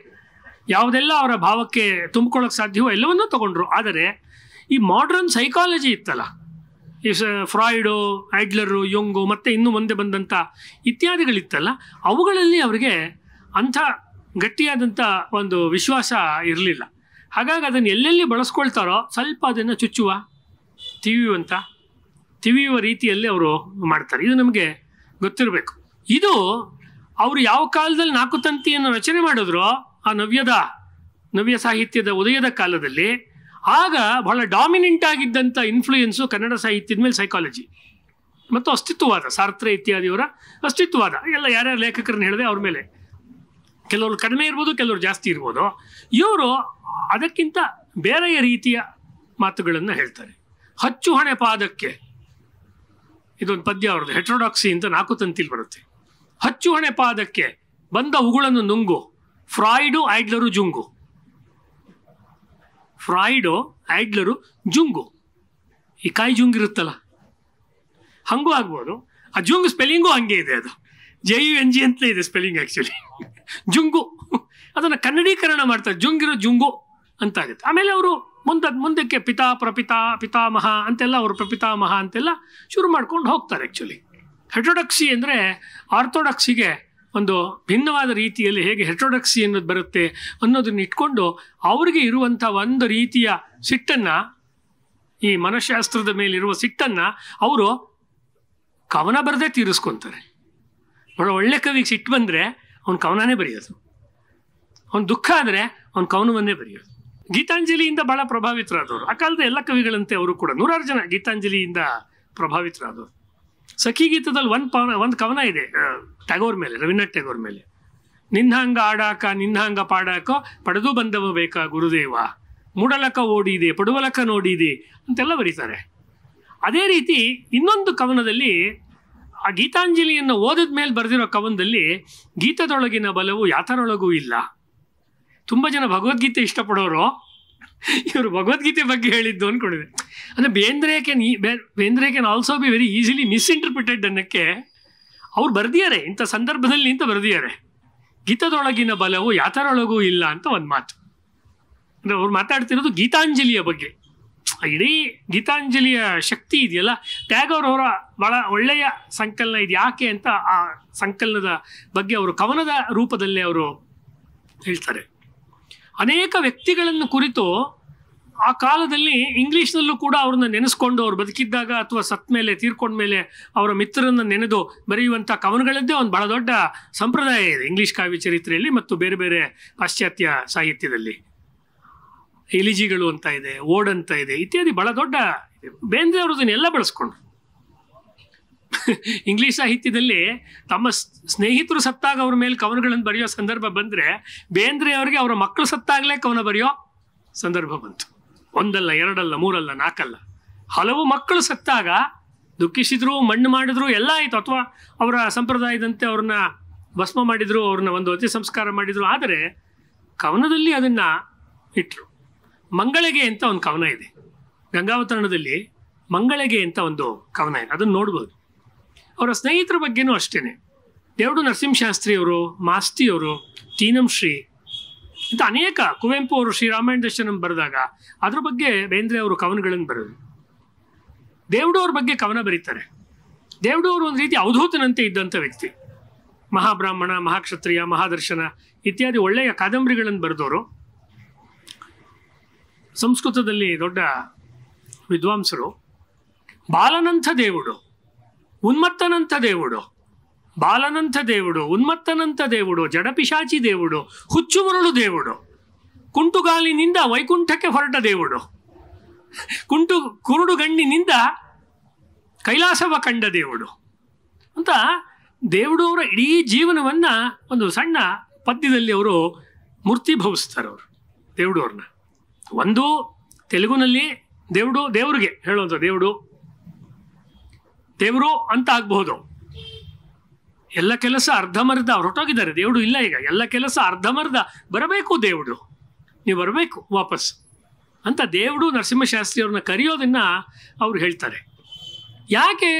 ಯಾವುದೆಲ್ಲ ಅವರ ಭಾವಕ್ಕೆ ತುಂಬಿಕೊಳ್ಳೋಕೆ ಸಾಧ್ಯವೋ ಎಲ್ಲವನ್ನೂ ತಗೊಂಡ್ರು ಆದರೆ ಈ ಮಾಡ್ರನ್ ಸೈಕಾಲಜಿ ಇತ್ತಲ್ಲ ಈ ಫ್ರಾಯ್ಡು ಐಡ್ಲರು ಯೊಂಗು ಮತ್ತು ಇನ್ನೂ ಮುಂದೆ ಬಂದಂಥ ಇತ್ಯಾದಿಗಳಿತ್ತಲ್ಲ ಅವುಗಳಲ್ಲಿ ಅವರಿಗೆ ಅಂಥ ಗಟ್ಟಿಯಾದಂಥ ಒಂದು ವಿಶ್ವಾಸ ಇರಲಿಲ್ಲ ಹಾಗಾಗಿ ಅದನ್ನು ಎಲ್ಲೆಲ್ಲಿ ಬಳಸ್ಕೊಳ್ತಾರೋ ಸ್ವಲ್ಪ ಅದನ್ನು ಚುಚ್ಚುವ ಅಂತ ತಿವಿಯುವ ರೀತಿಯಲ್ಲಿ ಅವರು ಮಾಡ್ತಾರೆ ಇದು ನಮಗೆ ಗೊತ್ತಿರಬೇಕು ಇದು ಅವರು ಯಾವ ಕಾಲದಲ್ಲಿ ನಾಲ್ಕು ತಂತಿಯನ್ನು ರಚನೆ ಮಾಡಿದ್ರು ಆ ನವ್ಯದ ನವ್ಯ ಸಾಹಿತ್ಯದ ಉದಯದ ಕಾಲದಲ್ಲಿ ಆಗ ಬಹಳ ಡಾಮಿನೆಂಟ್ ಆಗಿದ್ದಂಥ ಇನ್ಫ್ಲೂಯೆನ್ಸು ಕನ್ನಡ ಸಾಹಿತ್ಯದ ಮೇಲೆ ಸೈಕಾಲಜಿ ಮತ್ತು ಅಸ್ತಿತ್ವವಾದ ಸಾರ್ತ್ರ ಇತ್ಯಾದಿಯವರ ಅಸ್ತಿತ್ವವಾದ ಎಲ್ಲ ಯಾರ್ಯಾರು ಲೇಖಕರನ್ನು ಹೇಳಿದೆ ಅವ್ರ ಮೇಲೆ ಕೆಲವರು ಕಡಿಮೆ ಇರ್ಬೋದು ಕೆಲವರು ಜಾಸ್ತಿ ಇರ್ಬೋದು ಇವರು ಅದಕ್ಕಿಂತ ಬೇರೆಯ ರೀತಿಯ ಮಾತುಗಳನ್ನು ಹೇಳ್ತಾರೆ ಹಚ್ಚು ಹಣೆ ಪಾದಕ್ಕೆ ಇದೊಂದು ಪದ್ಯ ಅವ್ರದ್ದು ಹೆಟ್ರೋಡಾಕ್ಸಿ ಅಂತ ನಾಲ್ಕು ತಂತಿಲ್ ಬರುತ್ತೆ ಹಚ್ಚು ಹಣೆ ಪಾದಕ್ಕೆ ಬಂದ ಉಗುಳನ್ನು ನುಂಗು ಫ್ರಾಯ್ಡು ಐಡ್ಲರು ಜುಂಗು ಫ್ರಾಯ್ಡು ಐಡ್ಲರು ಜುಂಗು ಈ ಕಾಯಿ ಜುಂಗಿರುತ್ತಲ್ಲ ಹಂಗೂ ಆಗ್ಬೋದು ಆ ಜುಂಗ್ ಸ್ಪೆಲ್ಲಿಂಗು ಹಂಗೆ ಇದೆ ಅದು ಜೆ ಯು ಎನ್ ಜಿ ಅಂತಲೇ ಇದೆ ಸ್ಪೆಲ್ಲಿಂಗ್ ಆ್ಯಕ್ಚುಲಿ ಜುಂಗು ಅದನ್ನು ಕನ್ನಡೀಕರಣ ಮಾಡ್ತಾರೆ ಜುಂಗಿರು ಜುಂಗು ಅಂತಾಗುತ್ತೆ ಆಮೇಲೆ ಅವರು ಮುಂದೆ ಮುಂದಕ್ಕೆ ಪಿತಾ ಪ್ರಪಿತಾ ಪಿತಾಮಹ ಅಂತೆಲ್ಲ ಅವರು ಪ್ರಪಿತಾಮಹ ಅಂತೆಲ್ಲ ಶುರು ಮಾಡ್ಕೊಂಡು ಹೋಗ್ತಾರೆ ಆ್ಯಕ್ಚುಲಿ ಹೆಟ್ರೊಡಕ್ಸಿ ಅಂದರೆ ಆರ್ಥೋಡಕ್ಸಿಗೆ ಒಂದು ಭಿನ್ನವಾದ ರೀತಿಯಲ್ಲಿ ಹೇಗೆ ಹೆಟ್ರೊಡಕ್ಸಿ ಅನ್ನೋದು ಬರುತ್ತೆ ಅನ್ನೋದನ್ನ ಇಟ್ಕೊಂಡು ಅವರಿಗೆ ಇರುವಂಥ ಒಂದು ರೀತಿಯ ಸಿಟ್ಟನ್ನು ಈ ಮನಃಶಾಸ್ತ್ರದ ಮೇಲಿರುವ ಸಿಟ್ಟನ್ನು ಅವರು ಕವನ ಬರದೇ ತೀರಿಸ್ಕೊತಾರೆ ಬಹಳ ಒಳ್ಳೆ ಕವಿಗೆ ಸಿಟ್ಟು ಬಂದರೆ ಅವ್ನು ಕವನನೇ ಬರೆಯೋದು ಅವ್ನು ದುಃಖ ಆದರೆ ಅವ್ನು ಕವನವನ್ನೇ ಬರೆಯೋದು ಗೀತಾಂಜಲಿಯಿಂದ ಬಹಳ ಪ್ರಭಾವಿತರಾದವರು ಆ ಕಾಲದ ಎಲ್ಲ ಕವಿಗಳಂತೆ ಅವರು ಕೂಡ ನೂರಾರು ಜನ ಗೀತಾಂಜಲಿಯಿಂದ ಪ್ರಭಾವಿತರಾದವರು ಸಖಿ ಗೀತದಲ್ಲಿ ಒಂದು ಪವನ ಒಂದು ಕವನ ಇದೆ ಟ್ಯಾಗೋರ್ ಮೇಲೆ ರವೀನಾಥ್ ಟ್ಯಾಗೋರ್ ಮೇಲೆ ಹಂಗ ಆಡಾಕ ಹಂಗ ಪಾಡಾಕ ಪಡೆದು ಬಂದವ ಬೇಕಾ ಗುರುದೇವ ಮೂಡಲಕ ಓಡಿದೆ ಪಡುವಲಕ ನೋಡಿದೆ ಅಂತೆಲ್ಲ ಬರೀತಾರೆ ಅದೇ ರೀತಿ ಇನ್ನೊಂದು ಕವನದಲ್ಲಿ ಆ ಗೀತಾಂಜಲಿಯನ್ನು ಓದಿದ ಮೇಲೆ ಬರೆದಿರೋ ಕವನದಲ್ಲಿ ಗೀತದೊಳಗಿನ ಬಲವು ಯಾತರೊಳಗೂ ಇಲ್ಲ ತುಂಬ ಜನ ಭಗವದ್ಗೀತೆ ಇಷ್ಟಪಡೋರು ಇವರು ಭಗವದ್ಗೀತೆ ಬಗ್ಗೆ ಹೇಳಿದ್ದು ಅಂದ್ಕೊಂಡಿದೆ ಅಂದರೆ ಬೇಂದ್ರೆ ಕ್ಯಾನ್ ಈ Bendre can also be very easily misinterpreted ಅನ್ನೋಕ್ಕೆ ಅವ್ರು ಬರೆದಿಯಾರೆ ಇಂಥ ಸಂದರ್ಭದಲ್ಲಿ ನಿಂತ ಬರೆದಿಯಾರೆ ಗೀತದೊಳಗಿನ ಬಲವು ಯಾತರೊಳಗೂ ಇಲ್ಲ ಅಂತ ಒಂದು ಮಾತು ಅಂದರೆ ಅವ್ರು ಮಾತಾಡ್ತಿರೋದು ಗೀತಾಂಜಲಿಯ ಬಗ್ಗೆ ಇಡೀ ಗೀತಾಂಜಲಿಯ ಶಕ್ತಿ ಇದೆಯಲ್ಲ ಅವರ ಭಾಳ ಒಳ್ಳೆಯ ಸಂಕಲನ ಇದು ಯಾಕೆ ಅಂತ ಆ ಸಂಕಲನದ ಬಗ್ಗೆ ಅವರು ಕವನದ ರೂಪದಲ್ಲೇ ಅವರು ಹೇಳ್ತಾರೆ ಅನೇಕ ವ್ಯಕ್ತಿಗಳನ್ನು ಕುರಿತು ಆ ಕಾಲದಲ್ಲಿ ಇಂಗ್ಲೀಷ್ನಲ್ಲೂ ಕೂಡ ಅವ್ರನ್ನ ನೆನೆಸ್ಕೊಂಡು ಅವ್ರು ಬದುಕಿದ್ದಾಗ ಅಥವಾ ಸತ್ ಮೇಲೆ ತೀರ್ಕೊಂಡ ಮೇಲೆ ಅವರ ಮಿತ್ರರನ್ನು ನೆನೆದು ಬರೆಯುವಂಥ ಕವನಗಳದ್ದೇ ಒಂದು ಬಹಳ ದೊಡ್ಡ ಸಂಪ್ರದಾಯ ಇದೆ ಇಂಗ್ಲೀಷ್ ಕಾವ್ಯ ಚರಿತ್ರೆಯಲ್ಲಿ ಮತ್ತು ಬೇರೆ ಬೇರೆ ಪಾಶ್ಚಾತ್ಯ ಸಾಹಿತ್ಯದಲ್ಲಿ ಎಲಿಜಿಗಳು ಅಂತ ಇದೆ ಓಡ್ ಅಂತ ಇದೆ ಇತ್ಯಾದಿ ಬಹಳ ದೊಡ್ಡ ಬೇಂದ್ರೆ ಅವ್ರದನ್ನೆಲ್ಲ ಬಳಸ್ಕೊಂಡು ಇಂಗ್ಲಿಷ್ ಸಾಹಿತ್ಯದಲ್ಲಿ ತಮ್ಮ ಸ್ನೇಹಿತರು ಸತ್ತಾಗ ಅವ್ರ ಮೇಲೆ ಕವನಗಳನ್ನು ಬರೆಯೋ ಸಂದರ್ಭ ಬಂದರೆ ಬೇಂದ್ರೆ ಅವರಿಗೆ ಅವರ ಮಕ್ಕಳು ಸತ್ತಾಗಲೇ ಕವನ ಬರೆಯೋ ಸಂದರ್ಭ ಬಂತು ಒಂದಲ್ಲ ಎರಡಲ್ಲ ಮೂರಲ್ಲ ನಾಲ್ಕಲ್ಲ ಹಲವು ಮಕ್ಕಳು ಸತ್ತಾಗ ದುಃಖಿಸಿದ್ರು ಮಣ್ಣು ಮಾಡಿದ್ರು ಎಲ್ಲ ಆಯಿತು ಅಥವಾ ಅವರ ಸಂಪ್ರದಾಯದಂತೆ ಅವ್ರನ್ನ ಭಸ್ಮ ಮಾಡಿದರು ಅವ್ರನ್ನ ಒಂದು ಅತಿ ಸಂಸ್ಕಾರ ಮಾಡಿದರು ಆದರೆ ಕವನದಲ್ಲಿ ಅದನ್ನು ಇಟ್ಟರು ಮಂಗಳಿಗೆ ಅಂತ ಒಂದು ಕವನ ಇದೆ ಗಂಗಾವತರಣದಲ್ಲಿ ಮಂಗಳಿಗೆ ಅಂತ ಒಂದು ಕವನ ಇದೆ ಅದನ್ನು ನೋಡ್ಬೋದು ಅವರ ಸ್ನೇಹಿತರ ಬಗ್ಗೆನೂ ಅಷ್ಟೇ ದೇವಡು ನರಸಿಂಹಶಾಸ್ತ್ರಿಯವರು ಮಾಸ್ತಿಯವರು ಶ್ರೀ ಇಂಥ ಅನೇಕ ಕುವೆಂಪು ಅವರು ಶ್ರೀರಾಮಾಯಣ ದರ್ಶನಂ ಬರೆದಾಗ ಅದ್ರ ಬಗ್ಗೆ ಬೇಂದ್ರೆ ಅವರು ಕವನಗಳನ್ನು ಬರೆದರು ದೇವಡು ಅವ್ರ ಬಗ್ಗೆ ಕವನ ಬರೀತಾರೆ ದೇವಡು ಅವರು ಒಂದು ರೀತಿ ಅವಧೂತನಂತೆ ಇದ್ದಂಥ ವ್ಯಕ್ತಿ ಮಹಾಬ್ರಾಹ್ಮಣ ಮಹಾಕ್ಷತ್ರಿಯ ಮಹಾದರ್ಶನ ಇತ್ಯಾದಿ ಒಳ್ಳೆಯ ಕಾದಂಬರಿಗಳನ್ನು ಬರೆದವರು ಸಂಸ್ಕೃತದಲ್ಲಿ ದೊಡ್ಡ ವಿದ್ವಾಂಸರು ಬಾಲನಂಥ ದೇವುಡು ಉನ್ಮತ್ತನಂತ దేవుడు ಬಾಲನಂತ దేవుడు ಉನ್ಮತ್ತನಂತ దేవుడు ಜಡಪಿಶಾಚಿ ದೇವುಡು ಹುಚ್ಚುಮುರುಳು ದೇವುಡು ಕುಂಟುಗಾಲಿನಿಂದ ವೈಕುಂಠಕ್ಕೆ ಹೊರಟ ದೇವುಡು ಕುಂಟು ಕುರುಡು ಗಣ್ಣಿನಿಂದ ಕೈಲಾಸವ ಕಂಡ ದೇವುಡು ಅಂತ ದೇವುಡು ಇಡೀ ಜೀವನವನ್ನು ಒಂದು ಸಣ್ಣ ಪದ್ಯದಲ್ಲಿ ಅವರು ಮೂರ್ತಿ ಭವಿಸ್ತಾರೆ ಅವರು ದೇವುಡು ಒಂದು ತೆಲುಗುನಲ್ಲಿ ದೇವುಡು ದೇವರಿಗೆ ಹೇಳುವಂಥ ದೇವುಡು ದೇವರು ಅಂತ ಆಗಬಹುದು ಎಲ್ಲ ಕೆಲಸ ಅರ್ಧಮರ್ಧ ಅವ್ರು ಹೊರಟೋಗಿದ್ದಾರೆ ದೇವರು ಇಲ್ಲ ಈಗ ಎಲ್ಲ ಕೆಲಸ ಅರ್ಧಮರ್ಧ ಬರಬೇಕು ದೇವರು ನೀವು ಬರಬೇಕು ವಾಪಸ್ ಅಂತ ದೇವಡು ನರಸಿಂಹಶಾಸ್ತ್ರಿ ಅವ್ರನ್ನ ಕರೆಯೋದನ್ನು ಅವ್ರು ಹೇಳ್ತಾರೆ ಯಾಕೆ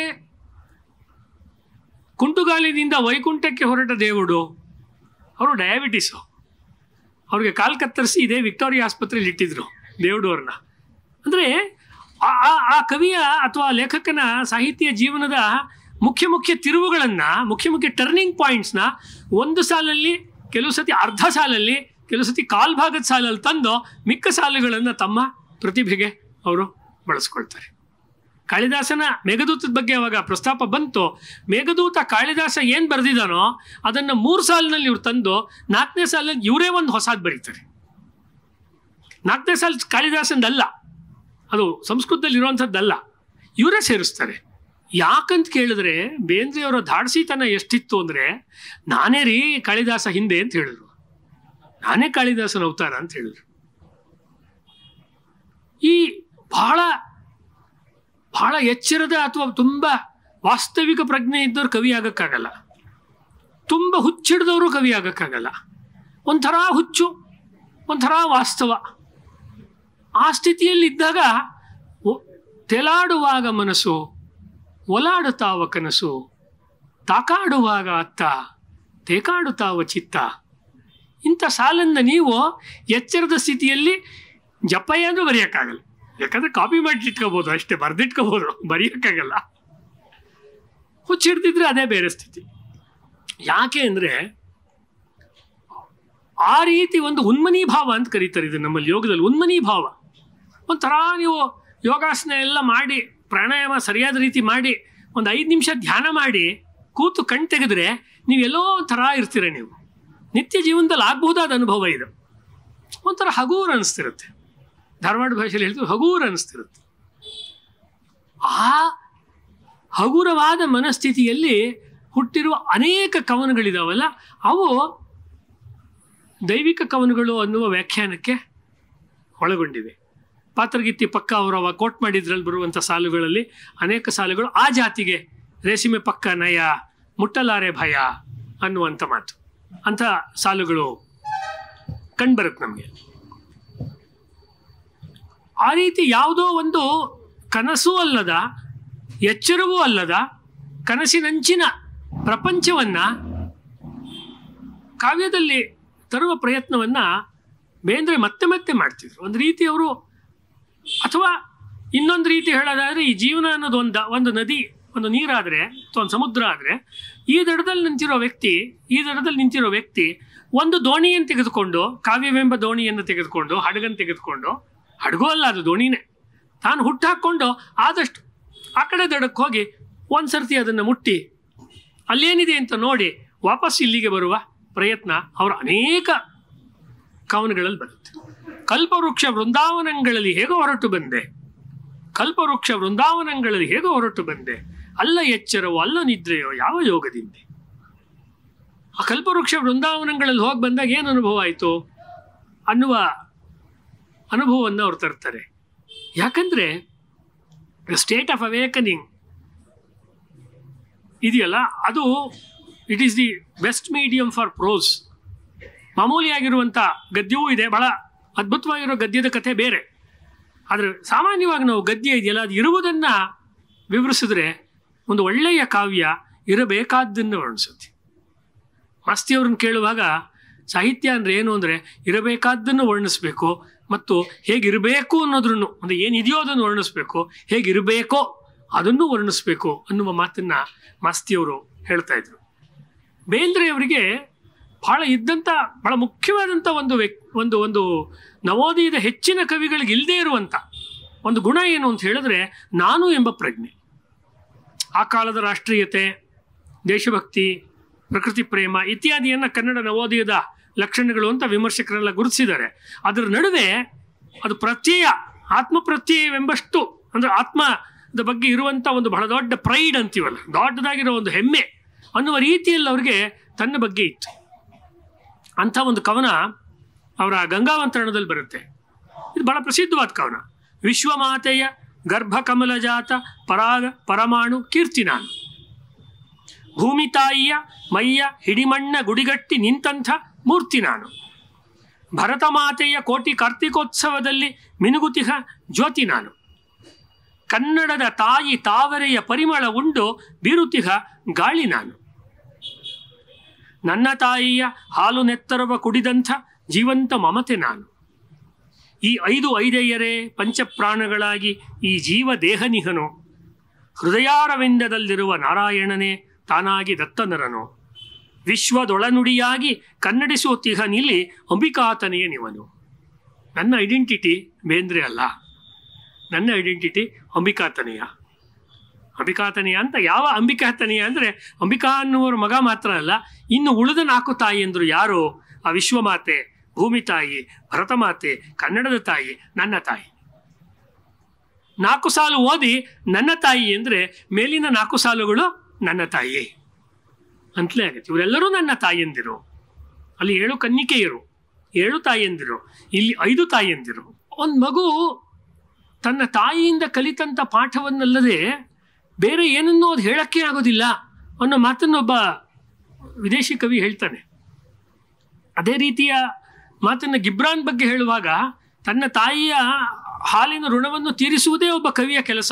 ಕುಂಟುಗಾಲಿನಿಂದ ವೈಕುಂಠಕ್ಕೆ ಹೊರಟ ದೇವುಡು ಅವರು ಡಯಾಬಿಟಿಸು ಅವ್ರಿಗೆ ಕಾಲು ಕತ್ತರಿಸಿ ಇದೇ ವಿಕ್ಟೋರಿಯಾ ಆಸ್ಪತ್ರೆಯಲ್ಲಿ ಇಟ್ಟಿದ್ರು ಅವ್ರನ್ನ ಅಂದರೆ ಆ ಆ ಕವಿಯ ಅಥವಾ ಲೇಖಕನ ಸಾಹಿತ್ಯ ಜೀವನದ ಮುಖ್ಯ ಮುಖ್ಯ ತಿರುವುಗಳನ್ನು ಮುಖ್ಯ ಮುಖ್ಯ ಟರ್ನಿಂಗ್ ಪಾಯಿಂಟ್ಸ್ನ ಒಂದು ಸಾಲಲ್ಲಿ ಕೆಲವು ಸತಿ ಅರ್ಧ ಸಾಲಲ್ಲಿ ಕೆಲವು ಸತಿ ಕಾಲ್ಭಾಗದ ಸಾಲಲ್ಲಿ ತಂದು ಮಿಕ್ಕ ಸಾಲುಗಳನ್ನು ತಮ್ಮ ಪ್ರತಿಭೆಗೆ ಅವರು ಬಳಸ್ಕೊಳ್ತಾರೆ ಕಾಳಿದಾಸನ ಮೇಘದೂತದ ಬಗ್ಗೆ ಅವಾಗ ಪ್ರಸ್ತಾಪ ಬಂತು ಮೇಘದೂತ ಕಾಳಿದಾಸ ಏನು ಬರೆದಿದ್ದಾನೋ ಅದನ್ನು ಮೂರು ಸಾಲಿನಲ್ಲಿ ಇವರು ತಂದು ನಾಲ್ಕನೇ ಸಾಲಲ್ಲಿ ಇವರೇ ಒಂದು ಹೊಸದು ಬರೀತಾರೆ ನಾಲ್ಕನೇ ಸಾಲ ಕಾಳಿದಾಸಂದಲ್ಲ ಅದು ಸಂಸ್ಕೃತದಲ್ಲಿರುವಂಥದ್ದಲ್ಲ ಇವರೇ ಸೇರಿಸ್ತಾರೆ ಯಾಕಂತ ಕೇಳಿದ್ರೆ ಬೇಂದ್ರೆಯವರ ಧಾಡ್ಸಿತನ ಎಷ್ಟಿತ್ತು ಅಂದರೆ ನಾನೇ ರೀ ಕಾಳಿದಾಸ ಹಿಂದೆ ಅಂತ ಹೇಳಿದ್ರು ನಾನೇ ಕಾಳಿದಾಸನ ಅವತಾರ ಅಂತ ಹೇಳಿದ್ರು ಈ ಬಹಳ ಬಹಳ ಎಚ್ಚರದ ಅಥವಾ ತುಂಬ ವಾಸ್ತವಿಕ ಪ್ರಜ್ಞೆ ಇದ್ದವ್ರು ಕವಿ ಆಗೋಕ್ಕಾಗಲ್ಲ ತುಂಬ ಹುಚ್ಚಿಡ್ದವರು ಕವಿ ಆಗೋಕ್ಕಾಗಲ್ಲ ಒಂಥರ ಹುಚ್ಚು ಒಂಥರ ವಾಸ್ತವ ಆ ಸ್ಥಿತಿಯಲ್ಲಿದ್ದಾಗ ತೆಲಾಡುವಾಗ ಮನಸ್ಸು ಒಲಾಡುತ್ತಾವ ಕನಸು ತಾಕಾಡುವಾಗ ಅತ್ತ ತೇಕಾಡುತ್ತಾವ ಚಿತ್ತ ಇಂಥ ಸಾಲನ್ನು ನೀವು ಎಚ್ಚರದ ಸ್ಥಿತಿಯಲ್ಲಿ ಜಪ್ಪಯ್ಯ ಅಂದರೂ ಬರೆಯೋಕ್ಕಾಗಲ್ಲ ಯಾಕಂದರೆ ಕಾಪಿ ಮಾಡಿಟ್ಕೋಬೋದು ಅಷ್ಟೇ ಬರೆದಿಟ್ಕೋಬೋದು ಬರೆಯೋಕ್ಕಾಗಲ್ಲ ಹುಚ್ಚಿಡ್ದಿದ್ರೆ ಅದೇ ಬೇರೆ ಸ್ಥಿತಿ ಯಾಕೆ ಅಂದರೆ ಆ ರೀತಿ ಒಂದು ಉನ್ಮನಿ ಭಾವ ಅಂತ ಕರೀತಾರೆ ಇದು ನಮ್ಮಲ್ಲಿ ಯೋಗದಲ್ಲಿ ಉನ್ಮನಿ ಭಾವ ಒಂಥರ ನೀವು ಯೋಗಾಸನ ಎಲ್ಲ ಮಾಡಿ ಪ್ರಾಣಾಯಾಮ ಸರಿಯಾದ ರೀತಿ ಮಾಡಿ ಒಂದು ಐದು ನಿಮಿಷ ಧ್ಯಾನ ಮಾಡಿ ಕೂತು ಕಣ್ ತೆಗೆದ್ರೆ ನೀವೆಲ್ಲೋ ಒಂಥರ ಇರ್ತೀರ ನೀವು ನಿತ್ಯ ಜೀವನದಲ್ಲಿ ಆಗಬಹುದಾದ ಅನುಭವ ಇದು ಒಂಥರ ಹಗೂರು ಅನಿಸ್ತಿರುತ್ತೆ ಧಾರವಾಡ ಭಾಷೆಯಲ್ಲಿ ಹೇಳ್ತೀವಿ ಹಗೂರು ಅನಿಸ್ತಿರುತ್ತೆ ಆ ಹಗುರವಾದ ಮನಸ್ಥಿತಿಯಲ್ಲಿ ಹುಟ್ಟಿರುವ ಅನೇಕ ಕವನಗಳಿದಾವಲ್ಲ ಅವು ದೈವಿಕ ಕವನಗಳು ಅನ್ನುವ ವ್ಯಾಖ್ಯಾನಕ್ಕೆ ಒಳಗೊಂಡಿವೆ ಪಾತ್ರಗಿತ್ತಿ ಪಕ್ಕ ಅವರು ಕೋಟ್ ಮಾಡಿದ್ರಲ್ಲಿ ಬರುವಂಥ ಸಾಲುಗಳಲ್ಲಿ ಅನೇಕ ಸಾಲುಗಳು ಆ ಜಾತಿಗೆ ರೇಷಿಮೆ ಪಕ್ಕ ನಯ ಮುಟ್ಟಲಾರೆ ಭಯ ಅನ್ನುವಂಥ ಮಾತು ಅಂಥ ಸಾಲುಗಳು ಕಂಡುಬರುತ್ತೆ ನಮಗೆ ಆ ರೀತಿ ಯಾವುದೋ ಒಂದು ಕನಸೂ ಅಲ್ಲದ ಎಚ್ಚರವೂ ಅಲ್ಲದ ಕನಸಿನಂಚಿನ ಪ್ರಪಂಚವನ್ನು ಕಾವ್ಯದಲ್ಲಿ ತರುವ ಪ್ರಯತ್ನವನ್ನು ಬೇಂದ್ರೆ ಮತ್ತೆ ಮತ್ತೆ ಮಾಡ್ತಿದ್ರು ಒಂದು ರೀತಿ ಅವರು ಅಥವಾ ಇನ್ನೊಂದು ರೀತಿ ಹೇಳೋದಾದರೆ ಈ ಜೀವನ ಅನ್ನೋದು ಒಂದು ಒಂದು ನದಿ ಒಂದು ನೀರಾದರೆ ಅಥವಾ ಒಂದು ಸಮುದ್ರ ಆದರೆ ಈ ದಡದಲ್ಲಿ ನಿಂತಿರೋ ವ್ಯಕ್ತಿ ಈ ದಡದಲ್ಲಿ ನಿಂತಿರೋ ವ್ಯಕ್ತಿ ಒಂದು ದೋಣಿಯನ್ನು ತೆಗೆದುಕೊಂಡು ಕಾವ್ಯವೆಂಬ ದೋಣಿಯನ್ನು ತೆಗೆದುಕೊಂಡು ಹಡಗನ್ನು ತೆಗೆದುಕೊಂಡು ಹಡಗೋ ಅಲ್ಲ ಅದು ದೋಣಿನೇ ತಾನು ಹುಟ್ಟಾಕ್ಕೊಂಡು ಆದಷ್ಟು ಆ ಕಡೆ ದಡಕ್ಕೆ ಹೋಗಿ ಒಂದು ಸರ್ತಿ ಅದನ್ನು ಮುಟ್ಟಿ ಅಲ್ಲೇನಿದೆ ಅಂತ ನೋಡಿ ವಾಪಸ್ ಇಲ್ಲಿಗೆ ಬರುವ ಪ್ರಯತ್ನ ಅವರ ಅನೇಕ ಕವನಗಳಲ್ಲಿ ಬರುತ್ತೆ ಕಲ್ಪವೃಕ್ಷ ವೃಂದಾವನಗಳಲ್ಲಿ ಹೇಗೆ ಹೊರಟು ಬಂದೆ ಕಲ್ಪವೃಕ್ಷ ವೃಂದಾವನಗಳಲ್ಲಿ ಹೇಗೆ ಹೊರಟು ಬಂದೆ ಅಲ್ಲ ಎಚ್ಚರವೋ ಅಲ್ಲ ನಿದ್ರೆಯೋ ಯಾವ ಯೋಗದಿಂದ ಆ ಕಲ್ಪವೃಕ್ಷ ವೃಂದಾವನಗಳಲ್ಲಿ ಹೋಗಿ ಬಂದಾಗ ಏನು ಅನುಭವ ಆಯಿತು ಅನ್ನುವ ಅನುಭವವನ್ನು ಅವ್ರು ತರ್ತಾರೆ ಯಾಕಂದರೆ ಸ್ಟೇಟ್ ಆಫ್ ಅವೇಕನಿಂಗ್ ಇದೆಯಲ್ಲ ಅದು it is the best medium for prose ಮಾಮೂಲಿಯಾಗಿರುವಂಥ ಗದ್ಯವೂ ಇದೆ ಭಾಳ ಅದ್ಭುತವಾಗಿರೋ ಗದ್ಯದ ಕಥೆ ಬೇರೆ ಆದರೆ ಸಾಮಾನ್ಯವಾಗಿ ನಾವು ಗದ್ಯ ಇದೆಯಲ್ಲ ಅದು ಇರುವುದನ್ನು ವಿವರಿಸಿದ್ರೆ ಒಂದು ಒಳ್ಳೆಯ ಕಾವ್ಯ ಇರಬೇಕಾದ್ದನ್ನು ವರ್ಣಿಸುತ್ತೆ ಮಾಸ್ತಿಯವ್ರನ್ನ ಕೇಳುವಾಗ ಸಾಹಿತ್ಯ ಅಂದರೆ ಏನು ಅಂದರೆ ಇರಬೇಕಾದ್ದನ್ನು ವರ್ಣಿಸಬೇಕು ಮತ್ತು ಹೇಗಿರಬೇಕು ಅನ್ನೋದ್ರೂ ಅಂದರೆ ಏನಿದೆಯೋ ಅದನ್ನು ವರ್ಣಿಸ್ಬೇಕು ಹೇಗಿರಬೇಕೋ ಅದನ್ನು ವರ್ಣಿಸಬೇಕು ಅನ್ನುವ ಮಾತನ್ನು ಮಾಸ್ತಿಯವರು ಹೇಳ್ತಾ ಇದ್ರು ಬೇಂದ್ರೆಯವರಿಗೆ ಬಹಳ ಇದ್ದಂಥ ಬಹಳ ಮುಖ್ಯವಾದಂಥ ಒಂದು ವ್ಯಕ್ ಒಂದು ಒಂದು ನವೋದಯದ ಹೆಚ್ಚಿನ ಕವಿಗಳಿಗೆ ಇಲ್ಲದೇ ಇರುವಂಥ ಒಂದು ಗುಣ ಏನು ಅಂತ ಹೇಳಿದ್ರೆ ನಾನು ಎಂಬ ಪ್ರಜ್ಞೆ ಆ ಕಾಲದ ರಾಷ್ಟ್ರೀಯತೆ ದೇಶಭಕ್ತಿ ಪ್ರಕೃತಿ ಪ್ರೇಮ ಇತ್ಯಾದಿಯನ್ನು ಕನ್ನಡ ನವೋದಯದ ಲಕ್ಷಣಗಳು ಅಂತ ವಿಮರ್ಶಕರೆಲ್ಲ ಗುರುತಿಸಿದ್ದಾರೆ ಅದರ ನಡುವೆ ಅದು ಪ್ರತ್ಯಯ ಆತ್ಮ ಅಂದರೆ ಆತ್ಮದ ಬಗ್ಗೆ ಇರುವಂಥ ಒಂದು ಬಹಳ ದೊಡ್ಡ ಪ್ರೈಡ್ ಅಂತೀವಲ್ಲ ದೊಡ್ಡದಾಗಿರೋ ಒಂದು ಹೆಮ್ಮೆ ಅನ್ನುವ ರೀತಿಯಲ್ಲಿ ಅವ್ರಿಗೆ ತನ್ನ ಬಗ್ಗೆ ಇತ್ತು ಅಂಥ ಒಂದು ಕವನ ಅವರ ಗಂಗಾವಂತರಣದಲ್ಲಿ ಬರುತ್ತೆ ಇದು ಬಹಳ ಪ್ರಸಿದ್ಧವಾದ ಕವನ ವಿಶ್ವಮಾತೆಯ ಗರ್ಭ ಜಾತ ಪರಾಗ ಪರಮಾಣು ಕೀರ್ತಿ ನಾನು ಭೂಮಿ ತಾಯಿಯ ಮೈಯ ಹಿಡಿಮಣ್ಣ ಗುಡಿಗಟ್ಟಿ ನಿಂತಂಥ ಮೂರ್ತಿ ನಾನು ಭರತ ಮಾತೆಯ ಕೋಟಿ ಕಾರ್ತಿಕೋತ್ಸವದಲ್ಲಿ ಮಿನುಗುತಿಹ ಜ್ಯೋತಿ ನಾನು ಕನ್ನಡದ ತಾಯಿ ತಾವರೆಯ ಪರಿಮಳ ಉಂಡು ಬೀರುತಿಹ ಗಾಳಿ ನಾನು ನನ್ನ ತಾಯಿಯ ಹಾಲು ನೆತ್ತರವ ಕುಡಿದಂಥ ಜೀವಂತ ಮಮತೆ ನಾನು ಈ ಐದು ಐದೆಯರೇ ಪಂಚಪ್ರಾಣಗಳಾಗಿ ಈ ಜೀವ ದೇಹನಿಹನು ಹೃದಯಾರವಿಂದದಲ್ಲಿರುವ ನಾರಾಯಣನೇ ತಾನಾಗಿ ದತ್ತನರನು ವಿಶ್ವದೊಳನುಡಿಯಾಗಿ ಕನ್ನಡಿಸುವ ತಿಹನಿಲಿ ಅಂಬಿಕಾತನೆಯ ನಿವನು ನನ್ನ ಐಡೆಂಟಿಟಿ ಬೇಂದ್ರೆ ಅಲ್ಲ ನನ್ನ ಐಡೆಂಟಿಟಿ ಅಂಬಿಕಾತನೆಯ ಅಂಬಿಕಾತನಿಯ ಅಂತ ಯಾವ ಅಂಬಿಕಾತನಿಯ ಅಂದರೆ ಅಂಬಿಕಾ ಅನ್ನುವರ ಮಗ ಮಾತ್ರ ಅಲ್ಲ ಇನ್ನು ಉಳಿದ ನಾಲ್ಕು ಅಂದರು ಯಾರು ಆ ವಿಶ್ವಮಾತೆ ಭೂಮಿ ತಾಯಿ ಭರತ ಮಾತೆ ಕನ್ನಡದ ತಾಯಿ ನನ್ನ ತಾಯಿ ನಾಲ್ಕು ಸಾಲು ಓದಿ ನನ್ನ ತಾಯಿ ಅಂದರೆ ಮೇಲಿನ ನಾಲ್ಕು ಸಾಲುಗಳು ನನ್ನ ತಾಯಿ ಅಂತಲೇ ಆಗುತ್ತೆ ಇವರೆಲ್ಲರೂ ನನ್ನ ತಾಯಿಯಂದಿರು ಅಲ್ಲಿ ಏಳು ಕನ್ನಿಕೆಯರು ಏಳು ತಾಯಿಯಂದಿರು ಇಲ್ಲಿ ಐದು ತಾಯಿಯಂದಿರು ಒಂದು ಮಗು ತನ್ನ ತಾಯಿಯಿಂದ ಕಲಿತಂಥ ಪಾಠವನ್ನಲ್ಲದೆ ಬೇರೆ ಏನನ್ನೂ ಅದು ಹೇಳೋಕ್ಕೆ ಆಗೋದಿಲ್ಲ ಅನ್ನೋ ಮಾತನ್ನೊಬ್ಬ ವಿದೇಶಿ ಕವಿ ಹೇಳ್ತಾನೆ ಅದೇ ರೀತಿಯ ಮಾತನ್ನು ಗಿಬ್ರಾನ್ ಬಗ್ಗೆ ಹೇಳುವಾಗ ತನ್ನ ತಾಯಿಯ ಹಾಲಿನ ಋಣವನ್ನು ತೀರಿಸುವುದೇ ಒಬ್ಬ ಕವಿಯ ಕೆಲಸ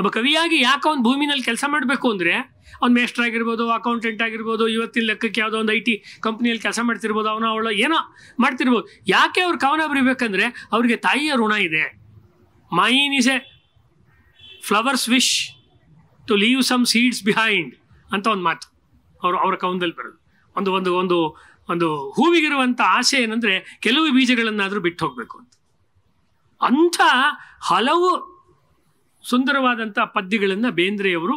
ಒಬ್ಬ ಕವಿಯಾಗಿ ಯಾಕೆ ಅವನು ಭೂಮಿನಲ್ಲಿ ಕೆಲಸ ಮಾಡಬೇಕು ಅಂದರೆ ಅವ್ನು ಮೇಸ್ಟರ್ ಆಗಿರ್ಬೋದು ಅಕೌಂಟೆಂಟ್ ಆಗಿರ್ಬೋದು ಇವತ್ತಿನ ಲೆಕ್ಕಕ್ಕೆ ಯಾವುದೋ ಒಂದು ಐ ಟಿ ಕಂಪ್ನಿಯಲ್ಲಿ ಕೆಲಸ ಮಾಡ್ತಿರ್ಬೋದು ಅವನ ಅವಳು ಏನೋ ಮಾಡ್ತಿರ್ಬೋದು ಯಾಕೆ ಅವ್ರು ಕವನ ಬರಿಬೇಕಂದ್ರೆ ಅವ್ರಿಗೆ ತಾಯಿಯ ಋಣ ಇದೆ ಮಾಯಿನಿಸೆ flowers wish to leave some seeds behind ಅಂತ ಒಂದು ಮಾತು ಅವರು ಅವರ ಕವನದಲ್ಲಿ ಬರೋದು ಒಂದು ಒಂದು ಒಂದು ಒಂದು ಹೂವಿಗಿರುವಂಥ ಆಸೆ ಏನಂದರೆ ಕೆಲವು ಬೀಜಗಳನ್ನಾದರೂ ಬಿಟ್ಟು ಹೋಗಬೇಕು ಅಂತ ಅಂಥ ಹಲವು ಸುಂದರವಾದಂಥ ಪದ್ಯಗಳನ್ನು ಬೇಂದ್ರೆಯವರು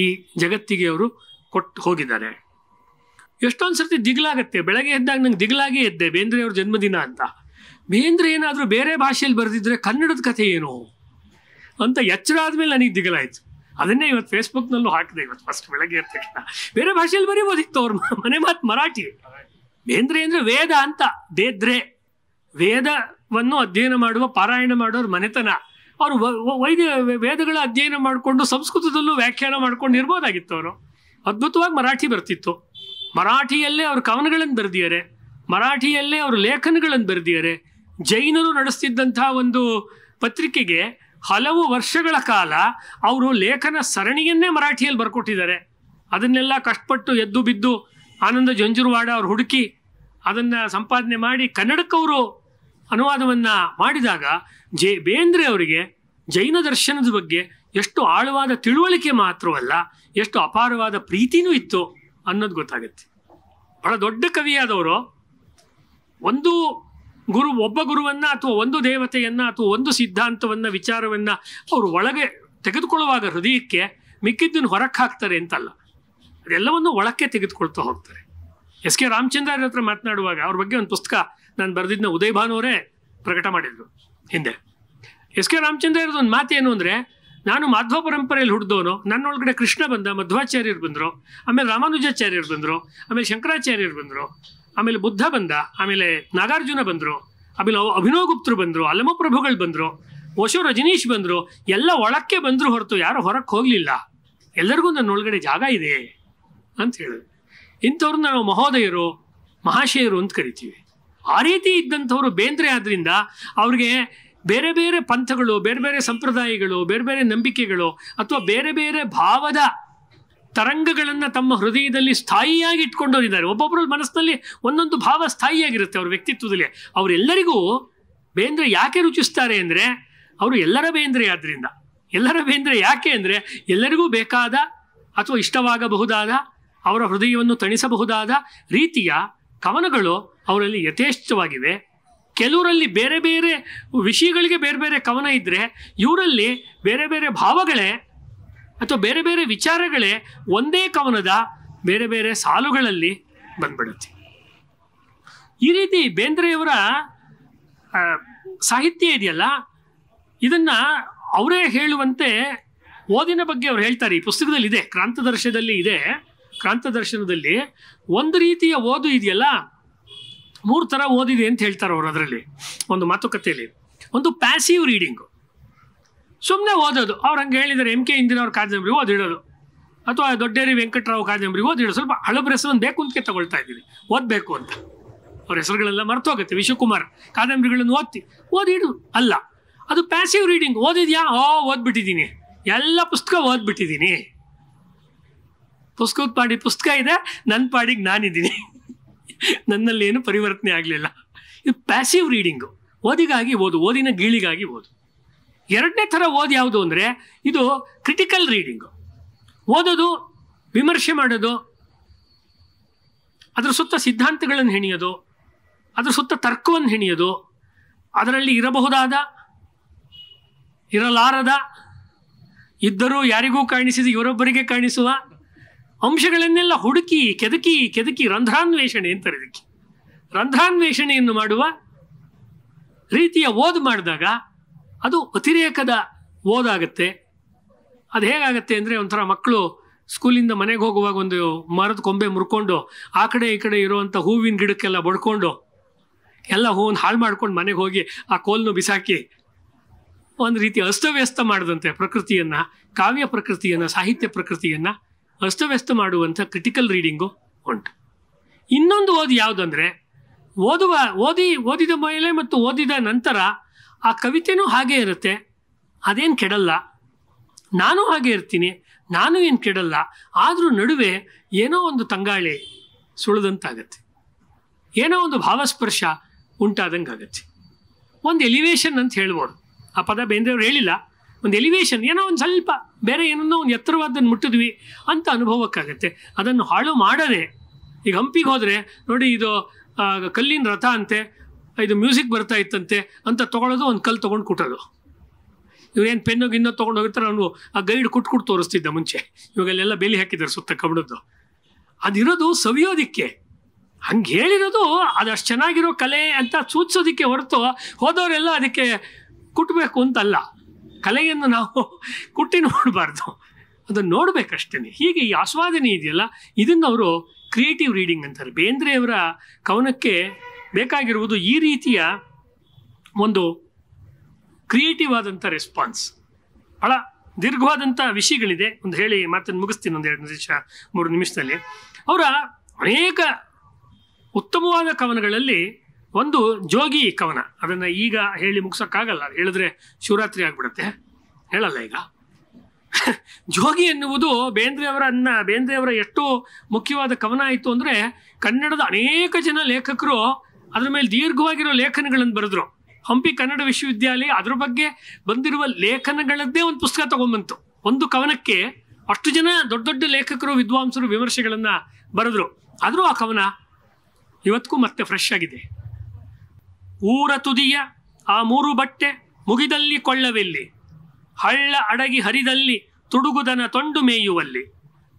ಈ ಜಗತ್ತಿಗೆ ಅವರು ಕೊಟ್ಟು ಹೋಗಿದ್ದಾರೆ ಎಷ್ಟೊಂದು ಸರ್ತಿ ದಿಗ್ಲಾಗತ್ತೆ ಬೆಳಗ್ಗೆ ಎದ್ದಾಗ ನಂಗೆ ದಿಗ್ಲಾಗಿ ಎದ್ದೆ ಬೇಂದ್ರೆಯವ್ರ ಜನ್ಮದಿನ ಅಂತ ಬೇಂದ್ರೆ ಏನಾದರೂ ಬೇರೆ ಭಾಷೆಯಲ್ಲಿ ಬರೆದಿದ್ರೆ ಕನ್ನಡದ ಕಥೆ ಏನು ಅಂತ ಎಚ್ಚರ ಆದಮೇಲೆ ನನಗೆ ದಿಗಲಾಯಿತು ಅದನ್ನೇ ಇವತ್ತು ಫೇಸ್ಬುಕ್ನಲ್ಲೂ ಹಾಕಿದೆ ಇವತ್ತು ಫಸ್ಟ್ ಬೆಳಗ್ಗೆ ತಕ್ಷಣ ಬೇರೆ ಭಾಷೆಯಲ್ಲಿ ಬರೀಬೋದಿತ್ತು ಅವ್ರ ಮನೆ ಮಾತು ಮರಾಠಿ ಬೇಂದ್ರೆ ಅಂದರೆ ವೇದ ಅಂತ ಬೇದ್ರೆ ವೇದವನ್ನು ಅಧ್ಯಯನ ಮಾಡುವ ಪಾರಾಯಣ ಮಾಡೋರ ಮನೆತನ ಅವರು ವೈದ್ಯ ವೇದಗಳ ಅಧ್ಯಯನ ಮಾಡಿಕೊಂಡು ಸಂಸ್ಕೃತದಲ್ಲೂ ವ್ಯಾಖ್ಯಾನ ಮಾಡ್ಕೊಂಡು ಇರ್ಬೋದಾಗಿತ್ತು ಅವರು ಅದ್ಭುತವಾಗಿ ಮರಾಠಿ ಬರ್ತಿತ್ತು ಮರಾಠಿಯಲ್ಲೇ ಅವರು ಕವನಗಳನ್ನು ಬರೆದಿದ್ದಾರೆ ಮರಾಠಿಯಲ್ಲೇ ಅವರು ಲೇಖನಗಳನ್ನು ಬರೆದಿದ್ದಾರೆ ಜೈನರು ನಡೆಸ್ತಿದ್ದಂಥ ಒಂದು ಪತ್ರಿಕೆಗೆ ಹಲವು ವರ್ಷಗಳ ಕಾಲ ಅವರು ಲೇಖನ ಸರಣಿಯನ್ನೇ ಮರಾಠಿಯಲ್ಲಿ ಬರ್ಕೊಟ್ಟಿದ್ದಾರೆ ಅದನ್ನೆಲ್ಲ ಕಷ್ಟಪಟ್ಟು ಎದ್ದು ಬಿದ್ದು ಆನಂದ ಜಂಜುರುವಾಡ ಅವರು ಹುಡುಕಿ ಅದನ್ನು ಸಂಪಾದನೆ ಮಾಡಿ ಕನ್ನಡಕ್ಕವರು ಅನುವಾದವನ್ನು ಮಾಡಿದಾಗ ಜೆ ಬೇಂದ್ರೆ ಅವರಿಗೆ ಜೈನ ದರ್ಶನದ ಬಗ್ಗೆ ಎಷ್ಟು ಆಳವಾದ ತಿಳುವಳಿಕೆ ಮಾತ್ರವಲ್ಲ ಎಷ್ಟು ಅಪಾರವಾದ ಪ್ರೀತಿನೂ ಇತ್ತು ಅನ್ನೋದು ಗೊತ್ತಾಗುತ್ತೆ ಬಹಳ ದೊಡ್ಡ ಕವಿಯಾದವರು ಒಂದು ಗುರು ಒಬ್ಬ ಗುರುವನ್ನು ಅಥವಾ ಒಂದು ದೇವತೆಯನ್ನು ಅಥವಾ ಒಂದು ಸಿದ್ಧಾಂತವನ್ನು ವಿಚಾರವನ್ನು ಅವರು ಒಳಗೆ ತೆಗೆದುಕೊಳ್ಳುವಾಗ ಹೃದಯಕ್ಕೆ ಮಿಕ್ಕಿದ್ದನ್ನು ಹೊರಕ್ಕೆ ಹಾಕ್ತಾರೆ ಅಂತಲ್ಲ ಅದೆಲ್ಲವನ್ನು ಒಳಕ್ಕೆ ತೆಗೆದುಕೊಳ್ತಾ ಹೋಗ್ತಾರೆ ಎಸ್ ಕೆ ರಾಮಚಂದ್ರ ಹತ್ರ ಮಾತನಾಡುವಾಗ ಅವ್ರ ಬಗ್ಗೆ ಒಂದು ಪುಸ್ತಕ ನಾನು ಬರೆದಿದ್ದನ್ನ ಉದಯ್ ಭಾನುವರೇ ಪ್ರಕಟ ಮಾಡಿದರು ಹಿಂದೆ ಎಸ್ ಕೆ ರಾಮಚಂದ್ರ ಒಂದು ಮಾತೇನು ಅಂದರೆ ನಾನು ಮಾಧ್ವ ಪರಂಪರೆಯಲ್ಲಿ ಹುಡ್ದವನು ನನ್ನೊಳಗಡೆ ಕೃಷ್ಣ ಬಂದ ಮಧ್ವಾಚಾರ್ಯರು ಬಂದರು ಆಮೇಲೆ ರಾಮಾನುಜಾಚಾರ್ಯರು ಬಂದರು ಆಮೇಲೆ ಶಂಕರಾಚಾರ್ಯರು ಬಂದರು ಆಮೇಲೆ ಬುದ್ಧ ಬಂದ ಆಮೇಲೆ ನಾಗಾರ್ಜುನ ಬಂದರು ಆಮೇಲೆ ಅಭಿನವ್ ಗುಪ್ತರು ಬಂದರು ಪ್ರಭುಗಳು ಬಂದರು ಓಶೋ ರಜನೀಶ್ ಬಂದರು ಎಲ್ಲ ಒಳಕ್ಕೆ ಬಂದರು ಹೊರತು ಯಾರು ಹೊರಕ್ಕೆ ಹೋಗಲಿಲ್ಲ ಎಲ್ಲರಿಗೂ ನನ್ನ ಒಳಗಡೆ ಜಾಗ ಇದೆ ಅಂತ ಹೇಳಿದ್ರು ಇಂಥವ್ರನ್ನ ನಾವು ಮಹೋದಯರು ಮಹಾಶಯರು ಅಂತ ಕರಿತೀವಿ ಆ ರೀತಿ ಇದ್ದಂಥವ್ರು ಬೇಂದ್ರೆ ಆದ್ದರಿಂದ ಅವ್ರಿಗೆ ಬೇರೆ ಬೇರೆ ಪಂಥಗಳು ಬೇರೆ ಬೇರೆ ಸಂಪ್ರದಾಯಗಳು ಬೇರೆ ಬೇರೆ ನಂಬಿಕೆಗಳು ಅಥವಾ ಬೇರೆ ಬೇರೆ ಭಾವದ ತರಂಗಗಳನ್ನು ತಮ್ಮ ಹೃದಯದಲ್ಲಿ ಸ್ಥಾಯಿಯಾಗಿ ಹೋಗಿದ್ದಾರೆ ಒಬ್ಬೊಬ್ಬರ ಮನಸ್ಸಿನಲ್ಲಿ ಒಂದೊಂದು ಭಾವ ಸ್ಥಾಯಿಯಾಗಿರುತ್ತೆ ಅವ್ರ ವ್ಯಕ್ತಿತ್ವದಲ್ಲಿ ಅವರೆಲ್ಲರಿಗೂ ಬೇಂದ್ರೆ ಯಾಕೆ ರುಚಿಸ್ತಾರೆ ಅಂದರೆ ಅವರು ಎಲ್ಲರ ಬೇಂದ್ರೆ ಆದ್ದರಿಂದ ಎಲ್ಲರ ಬೇಂದ್ರೆ ಯಾಕೆ ಅಂದರೆ ಎಲ್ಲರಿಗೂ ಬೇಕಾದ ಅಥವಾ ಇಷ್ಟವಾಗಬಹುದಾದ ಅವರ ಹೃದಯವನ್ನು ತಣಿಸಬಹುದಾದ ರೀತಿಯ ಕವನಗಳು ಅವರಲ್ಲಿ ಯಥೇಚ್ಛವಾಗಿವೆ ಕೆಲವರಲ್ಲಿ ಬೇರೆ ಬೇರೆ ವಿಷಯಗಳಿಗೆ ಬೇರೆ ಬೇರೆ ಕವನ ಇದ್ದರೆ ಇವರಲ್ಲಿ ಬೇರೆ ಬೇರೆ ಭಾವಗಳೇ ಅಥವಾ ಬೇರೆ ಬೇರೆ ವಿಚಾರಗಳೇ ಒಂದೇ ಕವನದ ಬೇರೆ ಬೇರೆ ಸಾಲುಗಳಲ್ಲಿ ಬಂದ್ಬಿಡುತ್ತೆ ಈ ರೀತಿ ಬೇಂದ್ರೆಯವರ ಸಾಹಿತ್ಯ ಇದೆಯಲ್ಲ ಇದನ್ನು ಅವರೇ ಹೇಳುವಂತೆ ಓದಿನ ಬಗ್ಗೆ ಅವ್ರು ಹೇಳ್ತಾರೆ ಈ ಪುಸ್ತಕದಲ್ಲಿ ಇದೆ ದರ್ಶನದಲ್ಲಿ ಇದೆ ಕ್ರಾಂತದರ್ಶನದಲ್ಲಿ ಒಂದು ರೀತಿಯ ಓದು ಇದೆಯಲ್ಲ ಮೂರು ಥರ ಓದಿದೆ ಅಂತ ಹೇಳ್ತಾರೆ ಅವರು ಅದರಲ್ಲಿ ಒಂದು ಮಾತುಕತೆಯಲ್ಲಿ ಒಂದು ಪ್ಯಾಸಿವ್ ರೀಡಿಂಗು ಸುಮ್ಮನೆ ಓದೋದು ಅವ್ರು ಹಂಗೆ ಹೇಳಿದರೆ ಎಂ ಕೆ ಇಂದಿನವ್ರ ಕಾದಂಬರಿ ಓದಿಡೋದು ಅಥವಾ ದೊಡ್ಡೇರಿ ವೆಂಕಟರಾವ್ ಕಾದಂಬರಿ ಓದಿಡೋದು ಸ್ವಲ್ಪ ಹಳಬ್ರ ಹೆಸರನ್ನು ಬೇಕು ಅಂತಕ್ಕೆ ತಗೊಳ್ತಾ ಇದ್ದೀನಿ ಓದಬೇಕು ಅಂತ ಅವ್ರ ಹೆಸರುಗಳೆಲ್ಲ ಹೋಗುತ್ತೆ ವಿಶ್ವಕುಮಾರ್ ಕಾದಂಬರಿಗಳನ್ನು ಓದ್ತಿ ಓದಿಡು ಅಲ್ಲ ಅದು ಪ್ಯಾಸಿವ್ ರೀಡಿಂಗ್ ಓದಿದ್ಯಾ ಓ ಓದ್ಬಿಟ್ಟಿದ್ದೀನಿ ಎಲ್ಲ ಪುಸ್ತಕ ಓದ್ಬಿಟ್ಟಿದ್ದೀನಿ ಪುಸ್ತಕದ ಪಾಡಿ ಪುಸ್ತಕ ಇದೆ ನನ್ನ ಪಾಡಿಗೆ ನಾನಿದ್ದೀನಿ ನನ್ನಲ್ಲಿ ಏನು ಪರಿವರ್ತನೆ ಆಗಲಿಲ್ಲ ಇದು ಪ್ಯಾಸಿವ್ ರೀಡಿಂಗು ಓದಿಗಾಗಿ ಓದು ಓದಿನ ಗೀಳಿಗಾಗಿ ಓದು ಎರಡನೇ ಥರ ಓದು ಯಾವುದು ಅಂದರೆ ಇದು ಕ್ರಿಟಿಕಲ್ ರೀಡಿಂಗು ಓದೋದು ವಿಮರ್ಶೆ ಮಾಡೋದು ಅದರ ಸುತ್ತ ಸಿದ್ಧಾಂತಗಳನ್ನು ಹೆಣಿಯೋದು ಅದರ ಸುತ್ತ ತರ್ಕವನ್ನು ಹೆಣಿಯೋದು ಅದರಲ್ಲಿ ಇರಬಹುದಾದ ಇರಲಾರದ ಇದ್ದರೂ ಯಾರಿಗೂ ಕಾಣಿಸಿದ ಇವರೊಬ್ಬರಿಗೆ ಕಾಣಿಸುವ ಅಂಶಗಳನ್ನೆಲ್ಲ ಹುಡುಕಿ ಕೆದಕಿ ಕೆದಕಿ ರಂಧ್ರಾನ್ವೇಷಣೆ ಅಂತಾರೆ ಇದಕ್ಕೆ ರಂಧ್ರಾನ್ವೇಷಣೆಯನ್ನು ಮಾಡುವ ರೀತಿಯ ಓದು ಮಾಡಿದಾಗ ಅದು ಅತಿರೇಕದ ಓದಾಗುತ್ತೆ ಅದು ಹೇಗಾಗುತ್ತೆ ಅಂದರೆ ಒಂಥರ ಮಕ್ಕಳು ಸ್ಕೂಲಿಂದ ಮನೆಗೆ ಹೋಗುವಾಗ ಒಂದು ಮರದ ಕೊಂಬೆ ಮುರ್ಕೊಂಡು ಆ ಕಡೆ ಈ ಕಡೆ ಇರುವಂಥ ಹೂವಿನ ಗಿಡಕ್ಕೆಲ್ಲ ಬಡ್ಕೊಂಡು ಎಲ್ಲ ಹೂವನ್ನು ಹಾಳು ಮಾಡ್ಕೊಂಡು ಮನೆಗೆ ಹೋಗಿ ಆ ಕೋಲನ್ನು ಬಿಸಾಕಿ ಒಂದು ರೀತಿ ಅಸ್ತವ್ಯಸ್ತ ಮಾಡಿದಂತೆ ಪ್ರಕೃತಿಯನ್ನು ಕಾವ್ಯ ಪ್ರಕೃತಿಯನ್ನು ಸಾಹಿತ್ಯ ಪ್ರಕೃತಿಯನ್ನು ಅಸ್ತವ್ಯಸ್ತ ಮಾಡುವಂಥ ಕ್ರಿಟಿಕಲ್ ರೀಡಿಂಗು ಉಂಟು ಇನ್ನೊಂದು ಓದು ಯಾವುದಂದರೆ ಓದುವ ಓದಿ ಓದಿದ ಮೇಲೆ ಮತ್ತು ಓದಿದ ನಂತರ ಆ ಕವಿತೆನೂ ಹಾಗೆ ಇರುತ್ತೆ ಅದೇನು ಕೆಡಲ್ಲ ನಾನು ಹಾಗೆ ಇರ್ತೀನಿ ನಾನು ಏನು ಕೆಡಲ್ಲ ಆದರೂ ನಡುವೆ ಏನೋ ಒಂದು ತಂಗಾಳಿ ಸುಳಿದಂತಾಗತ್ತೆ ಏನೋ ಒಂದು ಭಾವಸ್ಪರ್ಶ ಉಂಟಾದಂಗೆ ಆಗತ್ತೆ ಒಂದು ಎಲಿವೇಷನ್ ಅಂತ ಹೇಳ್ಬೋದು ಆ ಪದ ಬೇಂದ್ರೆಯವ್ರು ಹೇಳಿಲ್ಲ ಒಂದು ಎಲಿವೇಷನ್ ಏನೋ ಒಂದು ಸ್ವಲ್ಪ ಬೇರೆ ಏನನ್ನೋ ಒಂದು ಎತ್ತರವಾದನ್ನು ಮುಟ್ಟಿದ್ವಿ ಅಂತ ಅನುಭವಕ್ಕಾಗತ್ತೆ ಅದನ್ನು ಹಾಳು ಮಾಡದೆ ಈಗ ಹಂಪಿಗೆ ಹೋದರೆ ನೋಡಿ ಇದು ಕಲ್ಲಿನ ರಥ ಅಂತೆ ಇದು ಮ್ಯೂಸಿಕ್ ಬರ್ತಾ ಇತ್ತಂತೆ ಅಂತ ತೊಗೊಳೋದು ಒಂದು ಕಲ್ಲು ತೊಗೊಂಡು ಕೊಟ್ಟೋದು ಇವ್ರೇನು ಪೆನ್ನು ಗಿನ್ನೋ ತೊಗೊಂಡು ಹೋಗಿರ್ತಾರೆ ಅವನು ಆ ಗೈಡ್ ಕುಟ್ ಕುಟ್ ತೋರಿಸ್ತಿದ್ದ ಮುಂಚೆ ಇವಾಗಲ್ಲೆಲ್ಲ ಬೇಲಿ ಹಾಕಿದ್ದಾರೆ ಸುತ್ತ ಕಬಡದ್ದು ಅದಿರೋದು ಸವಿಯೋದಿಕ್ಕೆ ಹಂಗೆ ಹೇಳಿರೋದು ಅದಷ್ಟು ಚೆನ್ನಾಗಿರೋ ಕಲೆ ಅಂತ ಸೂಚಿಸೋದಕ್ಕೆ ಹೊರತು ಹೋದವರೆಲ್ಲ ಅದಕ್ಕೆ ಕುಟ್ಟಬೇಕು ಅಂತಲ್ಲ ಕಲೆಯನ್ನು ನಾವು ಕುಟ್ಟಿ ನೋಡಬಾರ್ದು ಅದನ್ನು ನೋಡಬೇಕಷ್ಟೇ ಹೀಗೆ ಈ ಆಸ್ವಾದನೆ ಇದೆಯಲ್ಲ ಇದನ್ನು ಅವರು ಕ್ರಿಯೇಟಿವ್ ರೀಡಿಂಗ್ ಅಂತಾರೆ ಬೇಂದ್ರೆಯವರ ಕವನಕ್ಕೆ ಬೇಕಾಗಿರುವುದು ಈ ರೀತಿಯ ಒಂದು ಕ್ರಿಯೇಟಿವ್ ಆದಂಥ ರೆಸ್ಪಾನ್ಸ್ ಭಾಳ ದೀರ್ಘವಾದಂಥ ವಿಷಯಗಳಿದೆ ಒಂದು ಹೇಳಿ ಮಾತನ್ನು ಮುಗಿಸ್ತೀನಿ ಒಂದು ಎರಡು ನಿಮಿಷ ಮೂರು ನಿಮಿಷದಲ್ಲಿ ಅವರ ಅನೇಕ ಉತ್ತಮವಾದ ಕವನಗಳಲ್ಲಿ ಒಂದು ಜೋಗಿ ಕವನ ಅದನ್ನು ಈಗ ಹೇಳಿ ಮುಗಿಸೋಕ್ಕಾಗಲ್ಲ ಹೇಳಿದ್ರೆ ಶಿವರಾತ್ರಿ ಆಗಿಬಿಡುತ್ತೆ ಹೇಳಲ್ಲ ಈಗ ಜೋಗಿ ಎನ್ನುವುದು ಬೇಂದ್ರೆಯವರ ಅನ್ನ ಬೇಂದ್ರೆಯವರ ಎಷ್ಟು ಮುಖ್ಯವಾದ ಕವನ ಆಯಿತು ಅಂದರೆ ಕನ್ನಡದ ಅನೇಕ ಜನ ಲೇಖಕರು ಅದ್ರ ಮೇಲೆ ದೀರ್ಘವಾಗಿರೋ ಲೇಖನಗಳನ್ನು ಬರೆದ್ರು ಹಂಪಿ ಕನ್ನಡ ವಿಶ್ವವಿದ್ಯಾಲಯ ಅದ್ರ ಬಗ್ಗೆ ಬಂದಿರುವ ಲೇಖನಗಳದ್ದೇ ಒಂದು ಪುಸ್ತಕ ತಗೊಂಬಂತು ಒಂದು ಕವನಕ್ಕೆ ಅಷ್ಟು ಜನ ದೊಡ್ಡ ದೊಡ್ಡ ಲೇಖಕರು ವಿದ್ವಾಂಸರು ವಿಮರ್ಶೆಗಳನ್ನು ಬರೆದ್ರು ಆದರೂ ಆ ಕವನ ಇವತ್ತಿಗೂ ಮತ್ತೆ ಫ್ರೆಶ್ ಆಗಿದೆ ಊರ ತುದಿಯ ಆ ಮೂರು ಬಟ್ಟೆ ಮುಗಿದಲ್ಲಿ ಕೊಳ್ಳವೆಲ್ಲಿ ಹಳ್ಳ ಅಡಗಿ ಹರಿದಲ್ಲಿ ತುಡುಗುದನ ತೊಂಡು ಮೇಯುವಲ್ಲಿ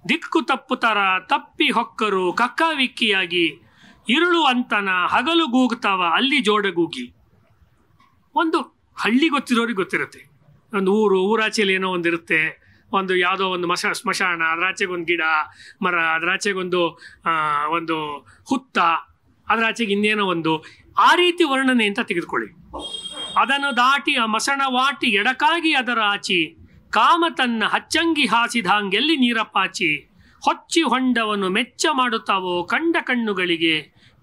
ದಿಕ್ಕು ತಪ್ಪು ತರ ತಪ್ಪಿ ಹೊಕ್ಕರು ವಿಕ್ಕಿಯಾಗಿ ಇರುಳು ಅಂತನ ಹಗಲು ಗೂಗ್ತಾವ ಅಲ್ಲಿ ಜೋಡಗೂಗಿ ಒಂದು ಹಳ್ಳಿ ಗೊತ್ತಿರೋರಿಗೆ ಗೊತ್ತಿರುತ್ತೆ ಒಂದು ಊರು ಊರಾಚೆಯಲ್ಲಿ ಏನೋ ಒಂದಿರುತ್ತೆ ಒಂದು ಯಾವುದೋ ಒಂದು ಮಶ ಸ್ಮಶಾನ ಅದರಾಚೆಗೊಂದು ಗಿಡ ಮರ ಅದರಾಚೆಗೊಂದು ಒಂದು ಹುತ್ತ ಅದರಾಚೆಗೆ ಇನ್ನೇನೋ ಒಂದು ಆ ರೀತಿ ವರ್ಣನೆ ಅಂತ ತೆಗೆದುಕೊಳ್ಳಿ ಅದನ್ನು ದಾಟಿ ಆ ಮಸಣ ವಾಟಿ ಎಡಕಾಗಿ ಅದರ ಆಚಿ ಕಾಮ ತನ್ನ ಹಚ್ಚಂಗಿ ಹಂಗೆಲ್ಲಿ ನೀರಪ್ಪಾಚಿ ಹೊಚ್ಚಿ ಹೊಂಡವನ್ನು ಮೆಚ್ಚ ಮಾಡುತ್ತಾವೋ ಕಂಡ ಕಣ್ಣುಗಳಿಗೆ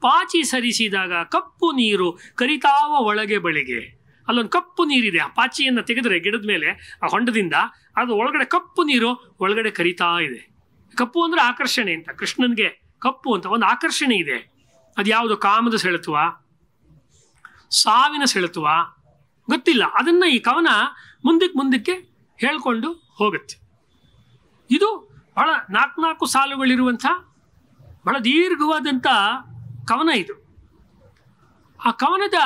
ಪಾಚಿ ಸರಿಸಿದಾಗ ಕಪ್ಪು ನೀರು ಕರಿತಾವ ಒಳಗೆ ಬಳಿಗೆ ಅಲ್ಲೊಂದು ಕಪ್ಪು ನೀರಿದೆ ಆ ಪಾಚಿಯನ್ನು ತೆಗೆದರೆ ಗಿಡದ ಮೇಲೆ ಆ ಹೊಂಡದಿಂದ ಅದು ಒಳಗಡೆ ಕಪ್ಪು ನೀರು ಒಳಗಡೆ ಕರಿತಾ ಇದೆ ಕಪ್ಪು ಅಂದರೆ ಆಕರ್ಷಣೆ ಅಂತ ಕೃಷ್ಣನಿಗೆ ಕಪ್ಪು ಅಂತ ಒಂದು ಆಕರ್ಷಣೆ ಇದೆ ಅದು ಯಾವುದು ಕಾಮದ ಸೆಳೆತುವ ಸಾವಿನ ಸೆಳೆತುವ ಗೊತ್ತಿಲ್ಲ ಅದನ್ನು ಈ ಕವನ ಮುಂದಕ್ಕೆ ಮುಂದಕ್ಕೆ ಹೇಳಿಕೊಂಡು ಹೋಗುತ್ತೆ ಇದು ಬಹಳ ನಾಲ್ಕು ನಾಲ್ಕು ಸಾಲುಗಳಿರುವಂಥ ಬಹಳ ದೀರ್ಘವಾದಂಥ ಕವನ ಇದು ಆ ಕವನದ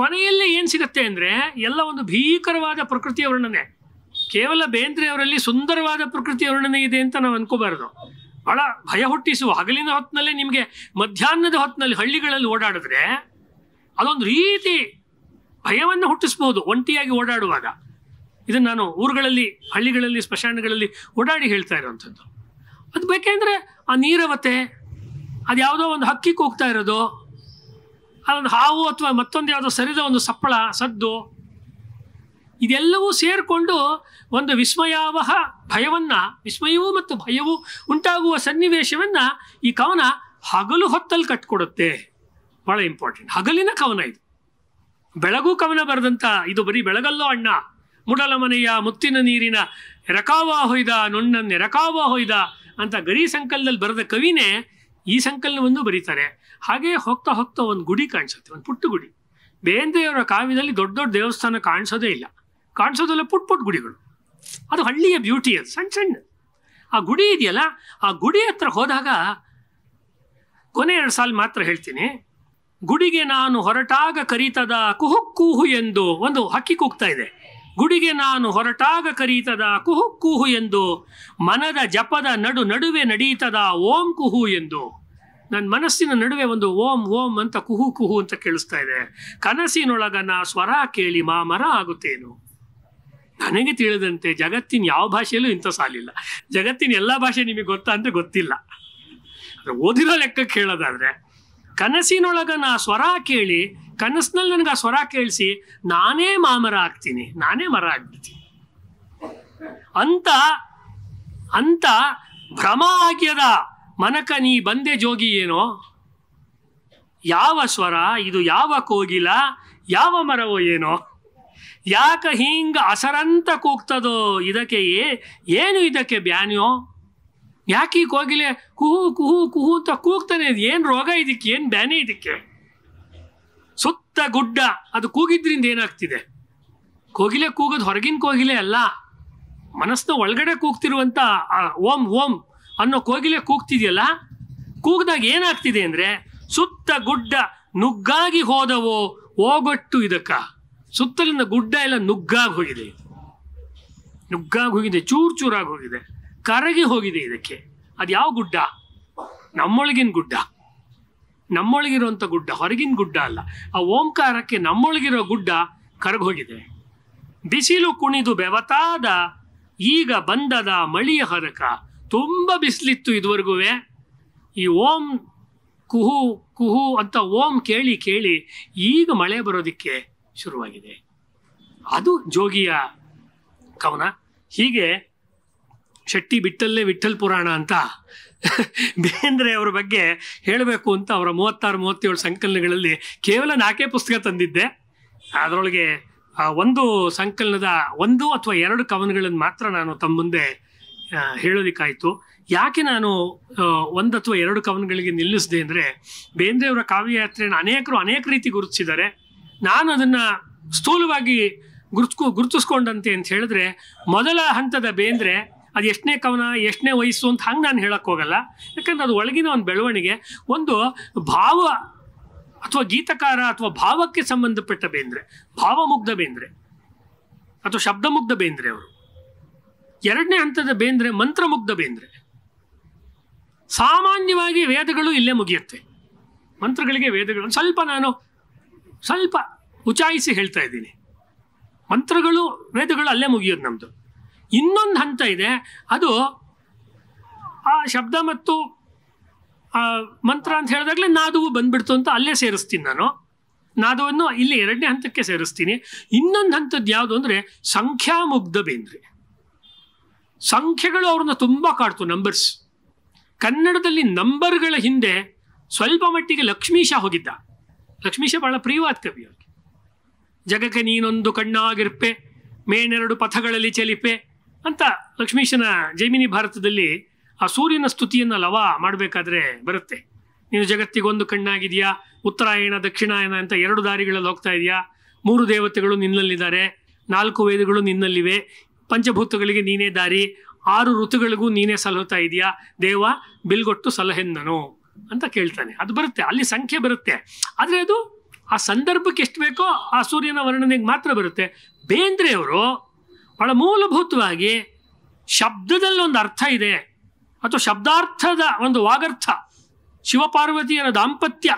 ಕೊನೆಯಲ್ಲಿ ಏನು ಸಿಗುತ್ತೆ ಅಂದರೆ ಎಲ್ಲ ಒಂದು ಭೀಕರವಾದ ಪ್ರಕೃತಿಯ ವರ್ಣನೆ ಕೇವಲ ಬೇಂದ್ರೆಯವರಲ್ಲಿ ಸುಂದರವಾದ ಪ್ರಕೃತಿಯ ವರ್ಣನೆ ಇದೆ ಅಂತ ನಾವು ಅನ್ಕೋಬಾರ್ದು ಬಹಳ ಭಯ ಹುಟ್ಟಿಸುವ ಹಗಲಿನ ಹೊತ್ತಿನಲ್ಲಿ ನಿಮಗೆ ಮಧ್ಯಾಹ್ನದ ಹೊತ್ತಿನಲ್ಲಿ ಹಳ್ಳಿಗಳಲ್ಲಿ ಓಡಾಡಿದ್ರೆ ಅದೊಂದು ರೀತಿ ಭಯವನ್ನು ಹುಟ್ಟಿಸ್ಬೋದು ಒಂಟಿಯಾಗಿ ಓಡಾಡುವಾಗ ಇದನ್ನು ನಾನು ಊರುಗಳಲ್ಲಿ ಹಳ್ಳಿಗಳಲ್ಲಿ ಸ್ಮಶಾನಗಳಲ್ಲಿ ಓಡಾಡಿ ಹೇಳ್ತಾ ಇರೋವಂಥದ್ದು ಅದು ಬೇಕೆಂದರೆ ಆ ನೀರವತೆ ಅದು ಯಾವುದೋ ಒಂದು ಹಕ್ಕಿ ಕೂಗ್ತಾ ಇರೋದು ಅದೊಂದು ಹಾವು ಅಥವಾ ಮತ್ತೊಂದು ಯಾವುದೋ ಸರಿದ ಒಂದು ಸಪ್ಪಳ ಸದ್ದು ಇದೆಲ್ಲವೂ ಸೇರಿಕೊಂಡು ಒಂದು ವಿಸ್ಮಯಾವಹ ಭಯವನ್ನು ವಿಸ್ಮಯವೂ ಮತ್ತು ಭಯವೂ ಉಂಟಾಗುವ ಸನ್ನಿವೇಶವನ್ನು ಈ ಕವನ ಹಗಲು ಹೊತ್ತಲ್ಲಿ ಕಟ್ಕೊಡುತ್ತೆ ಭಾಳ ಇಂಪಾರ್ಟೆಂಟ್ ಹಗಲಿನ ಕವನ ಇದು ಬೆಳಗು ಕವನ ಬರೆದಂಥ ಇದು ಬರೀ ಬೆಳಗಲ್ಲೋ ಅಣ್ಣ ಮನೆಯ ಮುತ್ತಿನ ನೀರಿನ ರಕಾವ ಹೊಯ್ದ ನೊಣ್ಣನ್ನೆ ಎರಕಾವ ಹೊಯ್ದ ಅಂತ ಗರಿ ಸಂಕಲನದಲ್ಲಿ ಬರೆದ ಕವಿನೇ ಈ ಸಂಕಲನವನ್ನು ಬರೀತಾರೆ ಹಾಗೆ ಹೋಗ್ತಾ ಹೋಗ್ತಾ ಒಂದು ಗುಡಿ ಕಾಣಿಸುತ್ತೆ ಒಂದು ಪುಟ್ಟ ಗುಡಿ ಬೇಂದ್ರೆಯವರ ಕಾವ್ಯದಲ್ಲಿ ದೊಡ್ಡ ದೊಡ್ಡ ದೇವಸ್ಥಾನ ಕಾಣಿಸೋದೇ ಇಲ್ಲ ಕಾಣಿಸೋದೆಲ್ಲ ಪುಟ್ ಪುಟ್ ಗುಡಿಗಳು ಅದು ಹಳ್ಳಿಯ ಬ್ಯೂಟಿ ಅದು ಸಣ್ಣ ಸಣ್ಣ ಆ ಗುಡಿ ಇದೆಯಲ್ಲ ಆ ಗುಡಿ ಹತ್ರ ಹೋದಾಗ ಕೊನೆ ಎರಡು ಸಾಲು ಮಾತ್ರ ಹೇಳ್ತೀನಿ ಗುಡಿಗೆ ನಾನು ಹೊರಟಾಗ ಕರೀತದ ಕುಹು ಎಂದು ಒಂದು ಹಕ್ಕಿ ಕೂಗ್ತಾ ಇದೆ ಗುಡಿಗೆ ನಾನು ಹೊರಟಾಗ ಕರೀತದ ಕುಹು ಕುಹು ಎಂದು ಮನದ ಜಪದ ನಡು ನಡುವೆ ನಡೀತದ ಓಂ ಕುಹು ಎಂದು ನನ್ನ ಮನಸ್ಸಿನ ನಡುವೆ ಒಂದು ಓಂ ಓಂ ಅಂತ ಕುಹು ಕುಹು ಅಂತ ಕೇಳಿಸ್ತಾ ಇದೆ ಕನಸಿನೊಳಗ ನಾ ಸ್ವರ ಕೇಳಿ ಮಾಮರ ಆಗುತ್ತೇನು ನನಗೆ ತಿಳಿದಂತೆ ಜಗತ್ತಿನ ಯಾವ ಭಾಷೆಯಲ್ಲೂ ಇಂಥ ಸಾಲಿಲ್ಲ ಜಗತ್ತಿನ ಎಲ್ಲ ಭಾಷೆ ನಿಮಗೆ ಗೊತ್ತಾ ಅಂದರೆ ಗೊತ್ತಿಲ್ಲ ಓದಿರೋ ಲೆಕ್ಕಕ್ಕೆ ಹೇಳೋದಾದರೆ ನಾ ಸ್ವರ ಕೇಳಿ ಕನಸಿನಲ್ಲಿ ನನಗೆ ಆ ಸ್ವರ ಕೇಳಿಸಿ ನಾನೇ ಮಾಮರ ಆಗ್ತೀನಿ ನಾನೇ ಮರ ಆಗ್ಬಿಡ್ತೀನಿ ಅಂತ ಅಂತ ಭ್ರಮ ಆಗ್ಯದ ಮನಕ ನೀ ಬಂದೆ ಜೋಗಿ ಏನೋ ಯಾವ ಸ್ವರ ಇದು ಯಾವ ಕೋಗಿಲ ಯಾವ ಮರವೋ ಏನೋ ಯಾಕ ಹಿಂಗ ಅಸರಂತ ಕೂಗ್ತದೋ ಇದಕ್ಕೆ ಏನು ಇದಕ್ಕೆ ಬ್ಯಾನ್ಯೋ ಯಾಕೆ ಕೋಗಿಲೆ ಕುಹು ಕುಹು ಕುಹು ಅಂತ ಕೂಗ್ತಾನೆ ಏನು ರೋಗ ಇದಕ್ಕೆ ಏನು ಬ್ಯಾನೆ ಇದಕ್ಕೆ ಸುತ್ತ ಗುಡ್ಡ ಅದು ಕೂಗಿದ್ರಿಂದ ಏನಾಗ್ತಿದೆ ಕೋಗಿಲೆ ಕೂಗೋದು ಹೊರಗಿನ ಕೋಗಿಲೆ ಅಲ್ಲ ಮನಸ್ಸಿನ ಒಳಗಡೆ ಕೂಗ್ತಿರುವಂಥ ಓಂ ಓಂ ಅನ್ನೋ ಕೋಗಿಲೆ ಕೂಗ್ತಿದೆಯಲ್ಲ ಕೂಗ್ದಾಗ ಏನಾಗ್ತಿದೆ ಅಂದರೆ ಸುತ್ತ ಗುಡ್ಡ ನುಗ್ಗಾಗಿ ಹೋದವೋ ಓಗಟ್ಟು ಇದಕ್ಕ ಸುತ್ತಲಿನ ಗುಡ್ಡ ಎಲ್ಲ ನುಗ್ಗಾಗಿ ಹೋಗಿದೆ ನುಗ್ಗಾಗಿ ಹೋಗಿದೆ ಚೂರು ಚೂರಾಗಿ ಹೋಗಿದೆ ಕರಗಿ ಹೋಗಿದೆ ಇದಕ್ಕೆ ಅದು ಯಾವ ಗುಡ್ಡ ನಮ್ಮೊಳಗಿನ ಗುಡ್ಡ ನಮ್ಮೊಳಗಿರುವಂಥ ಗುಡ್ಡ ಹೊರಗಿನ ಗುಡ್ಡ ಅಲ್ಲ ಆ ಓಂಕಾರಕ್ಕೆ ನಮ್ಮೊಳಗಿರೋ ಗುಡ್ಡ ಕರಗೋಗಿದೆ ಬಿಸಿಲು ಕುಣಿದು ಬೆವತಾದ ಈಗ ಬಂದದ ಮಳಿಯ ಹರಕ ತುಂಬ ಬಿಸಿಲಿತ್ತು ಇದುವರೆಗೂ ಈ ಓಂ ಕುಹು ಕುಹು ಅಂತ ಓಂ ಕೇಳಿ ಕೇಳಿ ಈಗ ಮಳೆ ಬರೋದಕ್ಕೆ ಶುರುವಾಗಿದೆ ಅದು ಜೋಗಿಯ ಕವನ ಹೀಗೆ ಶೆಟ್ಟಿ ಬಿಟ್ಟಲ್ಲೇ ವಿಠಲ್ ಪುರಾಣ ಅಂತ ಬೇಂದ್ರೆ ಅವರ ಬಗ್ಗೆ ಹೇಳಬೇಕು ಅಂತ ಅವರ ಮೂವತ್ತಾರು ಮೂವತ್ತೇಳು ಸಂಕಲನಗಳಲ್ಲಿ ಕೇವಲ ನಾಲ್ಕೇ ಪುಸ್ತಕ ತಂದಿದ್ದೆ ಅದರೊಳಗೆ ಒಂದು ಸಂಕಲನದ ಒಂದು ಅಥವಾ ಎರಡು ಕವನಗಳನ್ನು ಮಾತ್ರ ನಾನು ತಮ್ಮ ಮುಂದೆ ಹೇಳೋದಿಕ್ಕಾಯಿತು ಯಾಕೆ ನಾನು ಒಂದು ಅಥವಾ ಎರಡು ಕವನಗಳಿಗೆ ನಿಲ್ಲಿಸಿದೆ ಅಂದರೆ ಬೇಂದ್ರೆಯವರ ಕಾವ್ಯಯಾತ್ರೆಯನ್ನು ಅನೇಕರು ಅನೇಕ ರೀತಿ ಗುರುತಿಸಿದ್ದಾರೆ ನಾನು ಅದನ್ನು ಸ್ಥೂಲವಾಗಿ ಗುರುತು ಗುರುತಿಸ್ಕೊಂಡಂತೆ ಅಂತ ಹೇಳಿದ್ರೆ ಮೊದಲ ಹಂತದ ಬೇಂದ್ರೆ ಅದು ಎಷ್ಟನೇ ಕವನ ಎಷ್ಟನೇ ವಯಸ್ಸು ಅಂತ ಹಂಗೆ ನಾನು ಹೇಳೋಕ್ಕೋಗಲ್ಲ ಯಾಕಂದ್ರೆ ಅದು ಒಳಗಿನ ಒಂದು ಬೆಳವಣಿಗೆ ಒಂದು ಭಾವ ಅಥವಾ ಗೀತಕಾರ ಅಥವಾ ಭಾವಕ್ಕೆ ಸಂಬಂಧಪಟ್ಟ ಬೇಂದ್ರೆ ಭಾವಮುಗ್ಧ ಬೇಂದ್ರೆ ಅಥವಾ ಶಬ್ದಮುಗ್ಧ ಬೇಂದ್ರೆ ಅವರು ಎರಡನೇ ಹಂತದ ಬೇಂದ್ರೆ ಮಂತ್ರಮುಗ್ಧ ಬೇಂದ್ರೆ ಸಾಮಾನ್ಯವಾಗಿ ವೇದಗಳು ಇಲ್ಲೇ ಮುಗಿಯುತ್ತೆ ಮಂತ್ರಗಳಿಗೆ ವೇದಗಳು ಸ್ವಲ್ಪ ನಾನು ಸ್ವಲ್ಪ ಉಚಾಯಿಸಿ ಹೇಳ್ತಾ ಇದ್ದೀನಿ ಮಂತ್ರಗಳು ವೇದಗಳು ಅಲ್ಲೇ ಮುಗಿಯೋದು ನಮ್ಮದು ಇನ್ನೊಂದು ಹಂತ ಇದೆ ಅದು ಆ ಶಬ್ದ ಮತ್ತು ಮಂತ್ರ ಅಂತ ಹೇಳಿದಾಗಲೇ ನಾದವು ಬಂದ್ಬಿಡ್ತು ಅಂತ ಅಲ್ಲೇ ಸೇರಿಸ್ತೀನಿ ನಾನು ನಾದವನ್ನು ಇಲ್ಲಿ ಎರಡನೇ ಹಂತಕ್ಕೆ ಸೇರಿಸ್ತೀನಿ ಇನ್ನೊಂದು ಹಂತದ್ದು ಯಾವುದು ಅಂದರೆ ಸಂಖ್ಯಾಮುಗ್ಧ ಬೇಂದ್ರೆ ಸಂಖ್ಯೆಗಳು ಅವ್ರನ್ನ ತುಂಬ ಕಾಡ್ತು ನಂಬರ್ಸ್ ಕನ್ನಡದಲ್ಲಿ ನಂಬರ್ಗಳ ಹಿಂದೆ ಸ್ವಲ್ಪ ಮಟ್ಟಿಗೆ ಲಕ್ಷ್ಮೀಶ ಹೋಗಿದ್ದ ಲಕ್ಷ್ಮೀಶ ಬಹಳ ಪ್ರಿಯವಾದ ಕವಿ ಅವ್ರಿಗೆ ಜಗಕ್ಕೆ ನೀನೊಂದು ಕಣ್ಣಾಗಿರ್ಪೆ ಮೇನೆರಡು ಪಥಗಳಲ್ಲಿ ಚಲಿಪೆ ಅಂತ ಲಕ್ಷ್ಮೀಶನ ಜೈಮಿನಿ ಭಾರತದಲ್ಲಿ ಆ ಸೂರ್ಯನ ಸ್ತುತಿಯನ್ನು ಲವ ಮಾಡಬೇಕಾದ್ರೆ ಬರುತ್ತೆ ನೀನು ಜಗತ್ತಿಗೊಂದು ಕಣ್ಣಾಗಿದೆಯಾ ಉತ್ತರಾಯಣ ದಕ್ಷಿಣಾಯನ ಅಂತ ಎರಡು ದಾರಿಗಳಲ್ಲಿ ಹೋಗ್ತಾ ಇದೆಯಾ ಮೂರು ದೇವತೆಗಳು ನಿನ್ನಲ್ಲಿದ್ದಾರೆ ನಾಲ್ಕು ವೇದಗಳು ನಿನ್ನಲ್ಲಿವೆ ಪಂಚಭೂತಗಳಿಗೆ ನೀನೇ ದಾರಿ ಆರು ಋತುಗಳಿಗೂ ನೀನೇ ಸಲಹುತ್ತಾ ಇದೆಯಾ ದೇವ ಬಿಲ್ಗೊಟ್ಟು ಸಲಹೆಂದನು ಅಂತ ಕೇಳ್ತಾನೆ ಅದು ಬರುತ್ತೆ ಅಲ್ಲಿ ಸಂಖ್ಯೆ ಬರುತ್ತೆ ಆದರೆ ಅದು ಆ ಸಂದರ್ಭಕ್ಕೆ ಎಷ್ಟು ಬೇಕೋ ಆ ಸೂರ್ಯನ ವರ್ಣನೆಗೆ ಮಾತ್ರ ಬರುತ್ತೆ ಬೇಂದ್ರೆಯವರು ಬಹಳ ಮೂಲಭೂತವಾಗಿ ಶಬ್ದದಲ್ಲಿ ಒಂದು ಅರ್ಥ ಇದೆ ಅಥವಾ ಶಬ್ದಾರ್ಥದ ಒಂದು ವಾಗರ್ಥ ಶಿವಪಾರ್ವತಿಯರ ದಾಂಪತ್ಯ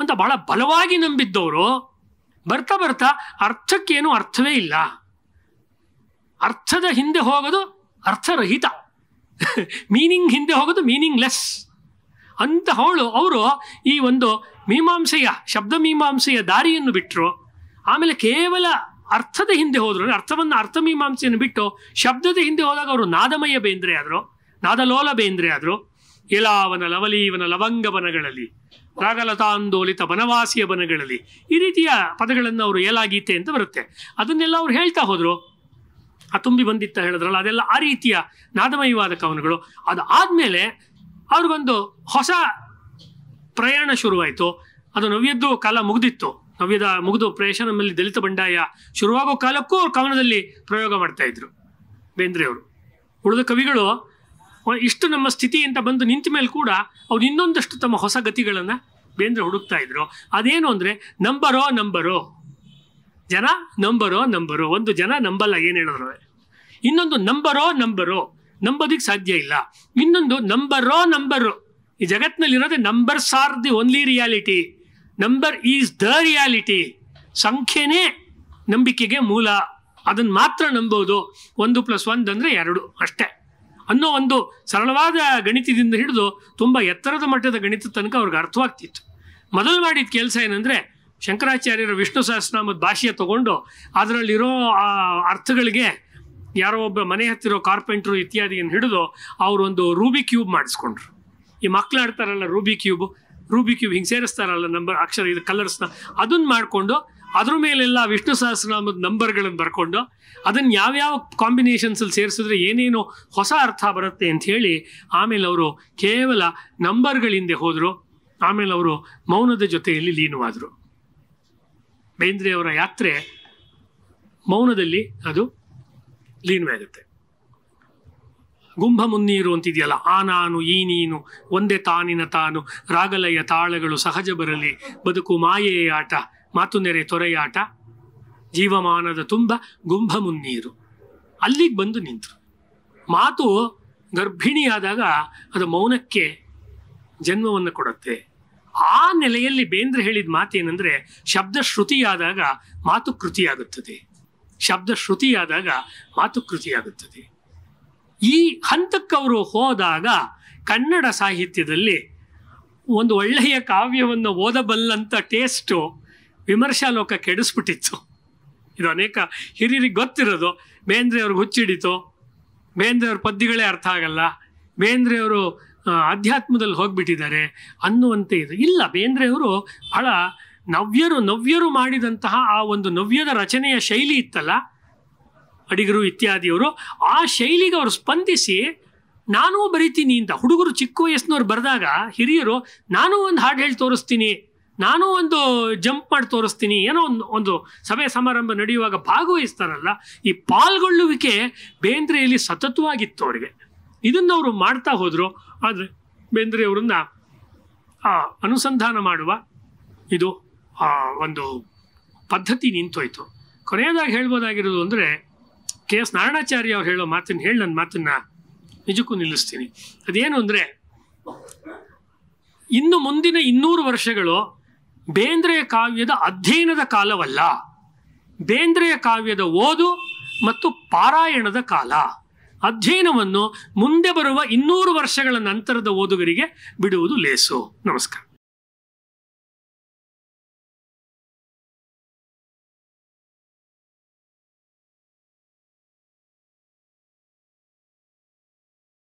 ಅಂತ ಬಹಳ ಬಲವಾಗಿ ನಂಬಿದ್ದವರು ಬರ್ತಾ ಬರ್ತಾ ಅರ್ಥಕ್ಕೇನು ಅರ್ಥವೇ ಇಲ್ಲ ಅರ್ಥದ ಹಿಂದೆ ಹೋಗೋದು ಅರ್ಥರಹಿತ ಮೀನಿಂಗ್ ಹಿಂದೆ ಹೋಗೋದು ಮೀನಿಂಗ್ಲೆಸ್ ಅವಳು ಅವರು ಈ ಒಂದು ಮೀಮಾಂಸೆಯ ಶಬ್ದ ಮೀಮಾಂಸೆಯ ದಾರಿಯನ್ನು ಬಿಟ್ಟರು ಆಮೇಲೆ ಕೇವಲ ಅರ್ಥದ ಹಿಂದೆ ಹೋದ್ರು ಅರ್ಥವನ್ನು ಅರ್ಥಮೀಮಾಂಸೆಯನ್ನು ಬಿಟ್ಟು ಶಬ್ದದ ಹಿಂದೆ ಹೋದಾಗ ಅವರು ನಾದಮಯ ಬೇಂದ್ರೆ ಆದರು ನಾದಲೋಲ ಬೇಂದ್ರೆ ಆದರು ಎಲಾವನ ಲವಲೀವನ ಲವಂಗ ಬನಗಳಲ್ಲಿ ರಾಗಲತಾಂದೋಲಿತ ಬನವಾಸಿಯ ಬನಗಳಲ್ಲಿ ಈ ರೀತಿಯ ಪದಗಳನ್ನು ಅವರು ಏಲಾಗೀತೆ ಅಂತ ಬರುತ್ತೆ ಅದನ್ನೆಲ್ಲ ಅವ್ರು ಹೇಳ್ತಾ ಹೋದರು ಆ ತುಂಬಿ ಬಂದಿತ್ತ ಹೇಳಿದ್ರಲ್ಲ ಅದೆಲ್ಲ ಆ ರೀತಿಯ ನಾದಮಯವಾದ ಕವನಗಳು ಅದು ಆದಮೇಲೆ ಅವ್ರಿಗೊಂದು ಹೊಸ ಪ್ರಯಾಣ ಶುರುವಾಯಿತು ಅದು ನವ್ಯದ್ದು ಕಾಲ ಮುಗಿದಿತ್ತು ನವ್ಯದ ಮುಗಿದು ಪ್ರೇಷ ಮೇಲೆ ದಲಿತ ಬಂಡಾಯ ಶುರುವಾಗೋ ಕಾಲಕ್ಕೂ ಅವ್ರು ಕವನದಲ್ಲಿ ಪ್ರಯೋಗ ಮಾಡ್ತಾ ಇದ್ರು ಬೇಂದ್ರೆಯವರು ಉಳಿದ ಕವಿಗಳು ಇಷ್ಟು ನಮ್ಮ ಸ್ಥಿತಿ ಅಂತ ಬಂದು ನಿಂತ ಮೇಲೆ ಕೂಡ ಅವ್ರು ಇನ್ನೊಂದಷ್ಟು ತಮ್ಮ ಹೊಸ ಗತಿಗಳನ್ನು ಬೇಂದ್ರೆ ಹುಡುಕ್ತಾ ಇದ್ರು ಅದೇನು ಅಂದರೆ ನಂಬರೋ ನಂಬರೋ ಜನ ನಂಬರೋ ನಂಬರೋ ಒಂದು ಜನ ನಂಬಲ್ಲ ಏನು ಹೇಳಿದ್ರು ಇನ್ನೊಂದು ನಂಬರೋ ನಂಬರೋ ನಂಬೋದಿಕ್ಕೆ ಸಾಧ್ಯ ಇಲ್ಲ ಇನ್ನೊಂದು ನಂಬರೋ ನಂಬರು ಈ ಜಗತ್ತಿನಲ್ಲಿರೋದೇ numbers are the only reality number is the reality ಸಂಖ್ಯೆನೇ ನಂಬಿಕೆಗೆ ಮೂಲ ಅದನ್ನು ಮಾತ್ರ ನಂಬೋದು ಒಂದು ಪ್ಲಸ್ ಒಂದು ಅಂದರೆ ಎರಡು ಅಷ್ಟೇ ಅನ್ನೋ ಒಂದು ಸರಳವಾದ ಗಣಿತದಿಂದ ಹಿಡಿದು ತುಂಬ ಎತ್ತರದ ಮಟ್ಟದ ಗಣಿತ ತನಕ ಅವ್ರಿಗೆ ಅರ್ಥವಾಗ್ತಿತ್ತು ಮೊದಲು ಮಾಡಿದ ಕೆಲಸ ಏನಂದರೆ ಶಂಕರಾಚಾರ್ಯರ ವಿಷ್ಣು ಸಹಸ್ರನಾಮದ ಭಾಷೆಯ ತಗೊಂಡು ಅದರಲ್ಲಿರೋ ಆ ಅರ್ಥಗಳಿಗೆ ಯಾರೋ ಒಬ್ಬ ಮನೆ ಹತ್ತಿರೋ ಕಾರ್ಪೆಂಟ್ರು ಇತ್ಯಾದಿಯನ್ನು ಹಿಡಿದು ಅವರೊಂದು ರೂಬಿ ಕ್ಯೂಬ್ ಮಾಡಿಸ್ಕೊಂಡ್ರು ಈ ಮಕ್ಕಳು ಆಡ್ತಾರಲ್ಲ ರೂಬಿ ಕ್ಯೂಬು ರೂಬಿ ಕ್ಯೂಬ್ ಹಿಂಗೆ ಸೇರಿಸ್ತಾರಲ್ಲ ನಂಬರ್ ಅಕ್ಷರ ಇದು ಕಲರ್ಸ್ನ ಅದನ್ನ ಮಾಡಿಕೊಂಡು ಅದ್ರ ಮೇಲೆಲ್ಲ ವಿಷ್ಣು ಸಹಸ್ರನಾಮದ ನಂಬರ್ಗಳನ್ನು ಬರ್ಕೊಂಡು ಅದನ್ನು ಯಾವ್ಯಾವ ಕಾಂಬಿನೇಷನ್ಸಲ್ಲಿ ಸೇರಿಸಿದ್ರೆ ಏನೇನು ಹೊಸ ಅರ್ಥ ಬರುತ್ತೆ ಅಂತ ಹೇಳಿ ಆಮೇಲೆ ಅವರು ಕೇವಲ ನಂಬರ್ಗಳಿಂದೆ ಹೋದರು ಆಮೇಲೆ ಅವರು ಮೌನದ ಜೊತೆಯಲ್ಲಿ ಲೀನವಾದರು ಬೇಂದ್ರೆಯವರ ಯಾತ್ರೆ ಮೌನದಲ್ಲಿ ಅದು ಲೀನವಾಗುತ್ತೆ ಗುಂಭ ಮುನ್ನೀರು ಅಂತಿದೆಯಲ್ಲ ಆ ನಾನು ಈ ನೀನು ಒಂದೇ ತಾನಿನ ತಾನು ರಾಗಲಯ ತಾಳಗಳು ಸಹಜ ಬರಲಿ ಬದುಕು ಮಾಯೆಯ ಆಟ ಮಾತು ನೆರೆ ತೊರೆಯಾಟ ಜೀವಮಾನದ ತುಂಬ ಗುಂಭ ಮುನ್ನೀರು ಅಲ್ಲಿಗೆ ಬಂದು ನಿಂತರು ಮಾತು ಗರ್ಭಿಣಿಯಾದಾಗ ಅದು ಮೌನಕ್ಕೆ ಜನ್ಮವನ್ನು ಕೊಡುತ್ತೆ ಆ ನೆಲೆಯಲ್ಲಿ ಬೇಂದ್ರೆ ಹೇಳಿದ ಮಾತೇನೆಂದರೆ ಶಬ್ದ ಶ್ರುತಿಯಾದಾಗ ಮಾತು ಕೃತಿಯಾಗುತ್ತದೆ ಶಬ್ದ ಶ್ರುತಿಯಾದಾಗ ಮಾತು ಕೃತಿಯಾಗುತ್ತದೆ ಈ ಹಂತಕ್ಕವರು ಹೋದಾಗ ಕನ್ನಡ ಸಾಹಿತ್ಯದಲ್ಲಿ ಒಂದು ಒಳ್ಳೆಯ ಕಾವ್ಯವನ್ನು ಓದಬಲ್ಲಂಥ ಟೇಸ್ಟು ವಿಮರ್ಶಾಲೋಕ ಕೆಡಿಸ್ಬಿಟ್ಟಿತ್ತು ಇದು ಅನೇಕ ಹಿರಿಯರಿಗೆ ಗೊತ್ತಿರೋದು ಬೇಂದ್ರೆಯವ್ರಿಗೆ ಹುಚ್ಚಿಡಿತು ಬೇಂದ್ರೆಯವ್ರ ಪದ್ಯಗಳೇ ಅರ್ಥ ಆಗಲ್ಲ ಬೇಂದ್ರೆಯವರು ಅಧ್ಯಾತ್ಮದಲ್ಲಿ ಹೋಗಿಬಿಟ್ಟಿದ್ದಾರೆ ಅನ್ನುವಂತೆ ಇದು ಇಲ್ಲ ಬೇಂದ್ರೆಯವರು ಬಹಳ ನವ್ಯರು ನವ್ಯರು ಮಾಡಿದಂತಹ ಆ ಒಂದು ನವ್ಯದ ರಚನೆಯ ಶೈಲಿ ಇತ್ತಲ್ಲ ಅಡಿಗರು ಇತ್ಯಾದಿಯವರು ಆ ಶೈಲಿಗೆ ಅವರು ಸ್ಪಂದಿಸಿ ನಾನೂ ಬರಿತೀನಿ ಅಂತ ಹುಡುಗರು ಚಿಕ್ಕ ವಯಸ್ಸಿನವ್ರು ಬರೆದಾಗ ಹಿರಿಯರು ನಾನೂ ಒಂದು ಹಾಡು ಹೇಳಿ ತೋರಿಸ್ತೀನಿ ನಾನೂ ಒಂದು ಜಂಪ್ ಮಾಡಿ ತೋರಿಸ್ತೀನಿ ಏನೋ ಒಂದು ಒಂದು ಸಭೆ ಸಮಾರಂಭ ನಡೆಯುವಾಗ ಭಾಗವಹಿಸ್ತಾರಲ್ಲ ಈ ಪಾಲ್ಗೊಳ್ಳುವಿಕೆ ಬೇಂದ್ರೆಯಲ್ಲಿ ಸತತವಾಗಿತ್ತು ಅವರಿಗೆ ಇದನ್ನು ಅವರು ಮಾಡ್ತಾ ಹೋದರು ಆದರೆ ಬೇಂದ್ರೆಯವರನ್ನ ಅನುಸಂಧಾನ ಮಾಡುವ ಇದು ಒಂದು ಪದ್ಧತಿ ನಿಂತೋಯ್ತು ಕೊನೆಯದಾಗಿ ಹೇಳ್ಬೋದಾಗಿರೋದು ಅಂದರೆ ಕೆ ಎಸ್ ನಾರಾಯಣಾಚಾರ್ಯ ಅವ್ರು ಹೇಳೋ ಮಾತನ್ನು ಹೇಳಿ ನನ್ನ ಮಾತನ್ನು ನಿಜಕ್ಕೂ ನಿಲ್ಲಿಸ್ತೀನಿ ಅದೇನು ಅಂದರೆ ಇನ್ನು ಮುಂದಿನ ಇನ್ನೂರು ವರ್ಷಗಳು ಬೇಂದ್ರೆಯ ಕಾವ್ಯದ ಅಧ್ಯಯನದ ಕಾಲವಲ್ಲ ಬೇಂದ್ರೆಯ ಕಾವ್ಯದ ಓದು ಮತ್ತು ಪಾರಾಯಣದ ಕಾಲ ಅಧ್ಯಯನವನ್ನು ಮುಂದೆ ಬರುವ ಇನ್ನೂರು ವರ್ಷಗಳ ನಂತರದ ಓದುಗರಿಗೆ ಬಿಡುವುದು ಲೇಸು ನಮಸ್ಕಾರ